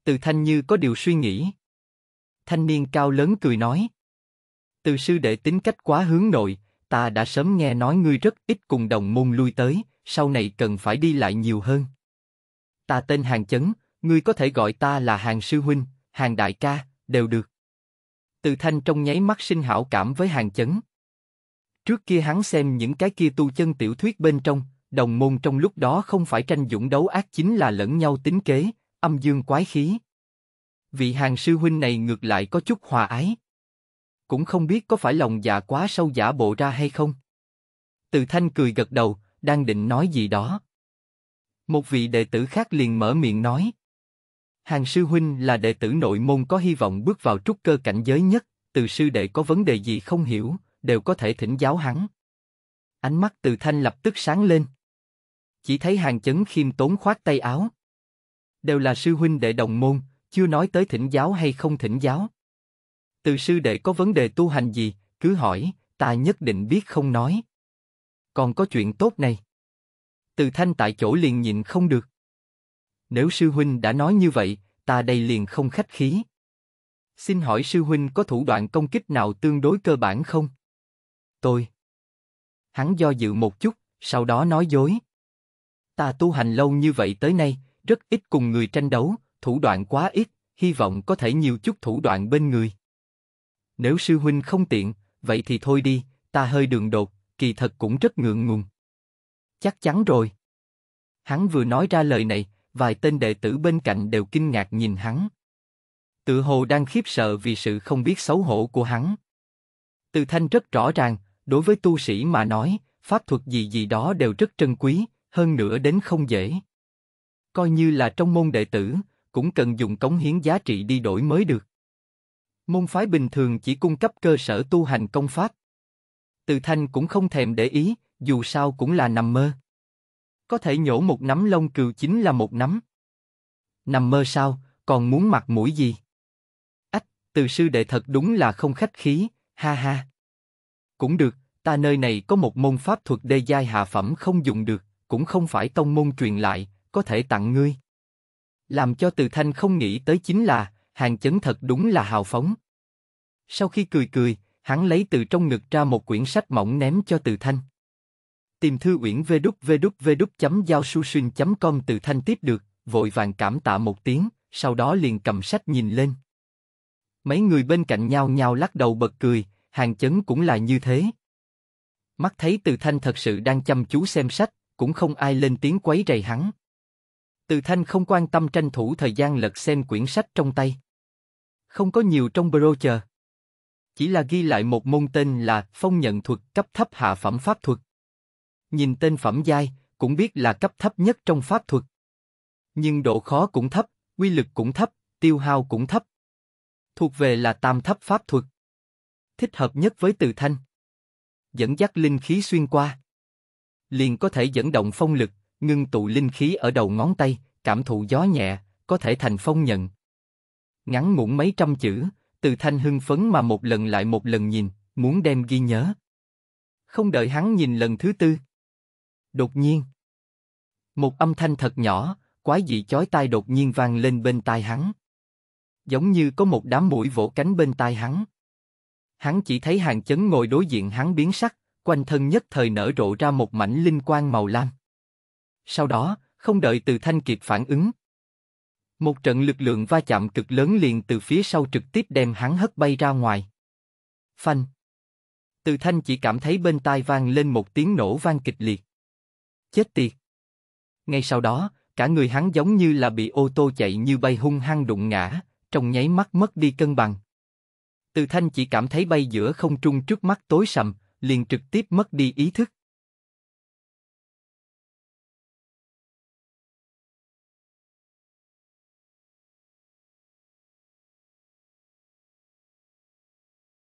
Từ thanh như có điều suy nghĩ. Thanh niên cao lớn cười nói. Từ sư đệ tính cách quá hướng nội, ta đã sớm nghe nói ngươi rất ít cùng đồng môn lui tới, sau này cần phải đi lại nhiều hơn. Ta tên Hàng Chấn, ngươi có thể gọi ta là Hàng Sư Huynh, Hàng Đại Ca, đều được. Từ thanh trong nháy mắt sinh hảo cảm với Hàng Chấn. Trước kia hắn xem những cái kia tu chân tiểu thuyết bên trong, đồng môn trong lúc đó không phải tranh dũng đấu ác chính là lẫn nhau tính kế, âm dương quái khí. Vị hàng sư huynh này ngược lại có chút hòa ái. Cũng không biết có phải lòng dạ quá sâu giả bộ ra hay không. Từ thanh cười gật đầu, đang định nói gì đó. Một vị đệ tử khác liền mở miệng nói. Hàng sư huynh là đệ tử nội môn có hy vọng bước vào trúc cơ cảnh giới nhất, từ sư đệ có vấn đề gì không hiểu, đều có thể thỉnh giáo hắn. Ánh mắt từ thanh lập tức sáng lên. Chỉ thấy hàng chấn khiêm tốn khoát tay áo. Đều là sư huynh đệ đồng môn, chưa nói tới thỉnh giáo hay không thỉnh giáo. Từ sư đệ có vấn đề tu hành gì, cứ hỏi, ta nhất định biết không nói. Còn có chuyện tốt này. Từ thanh tại chỗ liền nhịn không được. Nếu sư huynh đã nói như vậy, ta đây liền không khách khí. Xin hỏi sư huynh có thủ đoạn công kích nào tương đối cơ bản không? Tôi. Hắn do dự một chút, sau đó nói dối. Ta tu hành lâu như vậy tới nay, rất ít cùng người tranh đấu, thủ đoạn quá ít, hy vọng có thể nhiều chút thủ đoạn bên người. Nếu sư huynh không tiện, vậy thì thôi đi, ta hơi đường đột, kỳ thật cũng rất ngượng ngùng. Chắc chắn rồi. Hắn vừa nói ra lời này, vài tên đệ tử bên cạnh đều kinh ngạc nhìn hắn. Tự hồ đang khiếp sợ vì sự không biết xấu hổ của hắn. Từ thanh rất rõ ràng, đối với tu sĩ mà nói, pháp thuật gì gì đó đều rất trân quý, hơn nữa đến không dễ. Coi như là trong môn đệ tử, cũng cần dùng cống hiến giá trị đi đổi mới được. Môn phái bình thường chỉ cung cấp cơ sở tu hành công pháp. Từ thanh cũng không thèm để ý, dù sao cũng là nằm mơ. Có thể nhổ một nắm lông cừu chính là một nắm. Nằm mơ sao, còn muốn mặc mũi gì? Ách, từ sư đệ thật đúng là không khách khí, ha ha. Cũng được, ta nơi này có một môn pháp thuật đê giai hạ phẩm không dùng được cũng không phải tông môn truyền lại, có thể tặng ngươi. Làm cho Từ Thanh không nghĩ tới chính là, hàng chấn thật đúng là hào phóng. Sau khi cười cười, hắn lấy từ trong ngực ra một quyển sách mỏng ném cho Từ Thanh. Tìm thư uyển vê đúc vê đúc vê đúc chấm giao su xuyên chấm com Từ Thanh tiếp được, vội vàng cảm tạ một tiếng, sau đó liền cầm sách nhìn lên. Mấy người bên cạnh nhau nhau lắc đầu bật cười, hàng chấn cũng là như thế. Mắt thấy Từ Thanh thật sự đang chăm chú xem sách, cũng không ai lên tiếng quấy rầy hắn. Từ Thanh không quan tâm tranh thủ thời gian lật xem quyển sách trong tay. Không có nhiều trong brochure. Chỉ là ghi lại một môn tên là Phong nhận thuật cấp thấp hạ phẩm pháp thuật. Nhìn tên phẩm giai, cũng biết là cấp thấp nhất trong pháp thuật. Nhưng độ khó cũng thấp, quy lực cũng thấp, tiêu hao cũng thấp. Thuộc về là tam thấp pháp thuật. Thích hợp nhất với Từ Thanh. Dẫn dắt linh khí xuyên qua liền có thể dẫn động phong lực, ngưng tụ linh khí ở đầu ngón tay, cảm thụ gió nhẹ, có thể thành phong nhận. Ngắn ngủn mấy trăm chữ, từ thanh hưng phấn mà một lần lại một lần nhìn, muốn đem ghi nhớ. Không đợi hắn nhìn lần thứ tư. Đột nhiên, một âm thanh thật nhỏ, quái dị chói tai đột nhiên vang lên bên tai hắn. Giống như có một đám mũi vỗ cánh bên tai hắn. Hắn chỉ thấy hàng chấn ngồi đối diện hắn biến sắc, quanh thân nhất thời nở rộ ra một mảnh linh quang màu lam. Sau đó, không đợi Từ Thanh Kiệt phản ứng, một trận lực lượng va chạm cực lớn liền từ phía sau trực tiếp đem hắn hất bay ra ngoài. Phanh. Từ Thanh chỉ cảm thấy bên tai vang lên một tiếng nổ vang kịch liệt. Chết tiệt. Ngay sau đó, cả người hắn giống như là bị ô tô chạy như bay hung hăng đụng ngã, trong nháy mắt mất đi cân bằng. Từ Thanh chỉ cảm thấy bay giữa không trung trước mắt tối sầm, liền trực tiếp mất đi ý thức.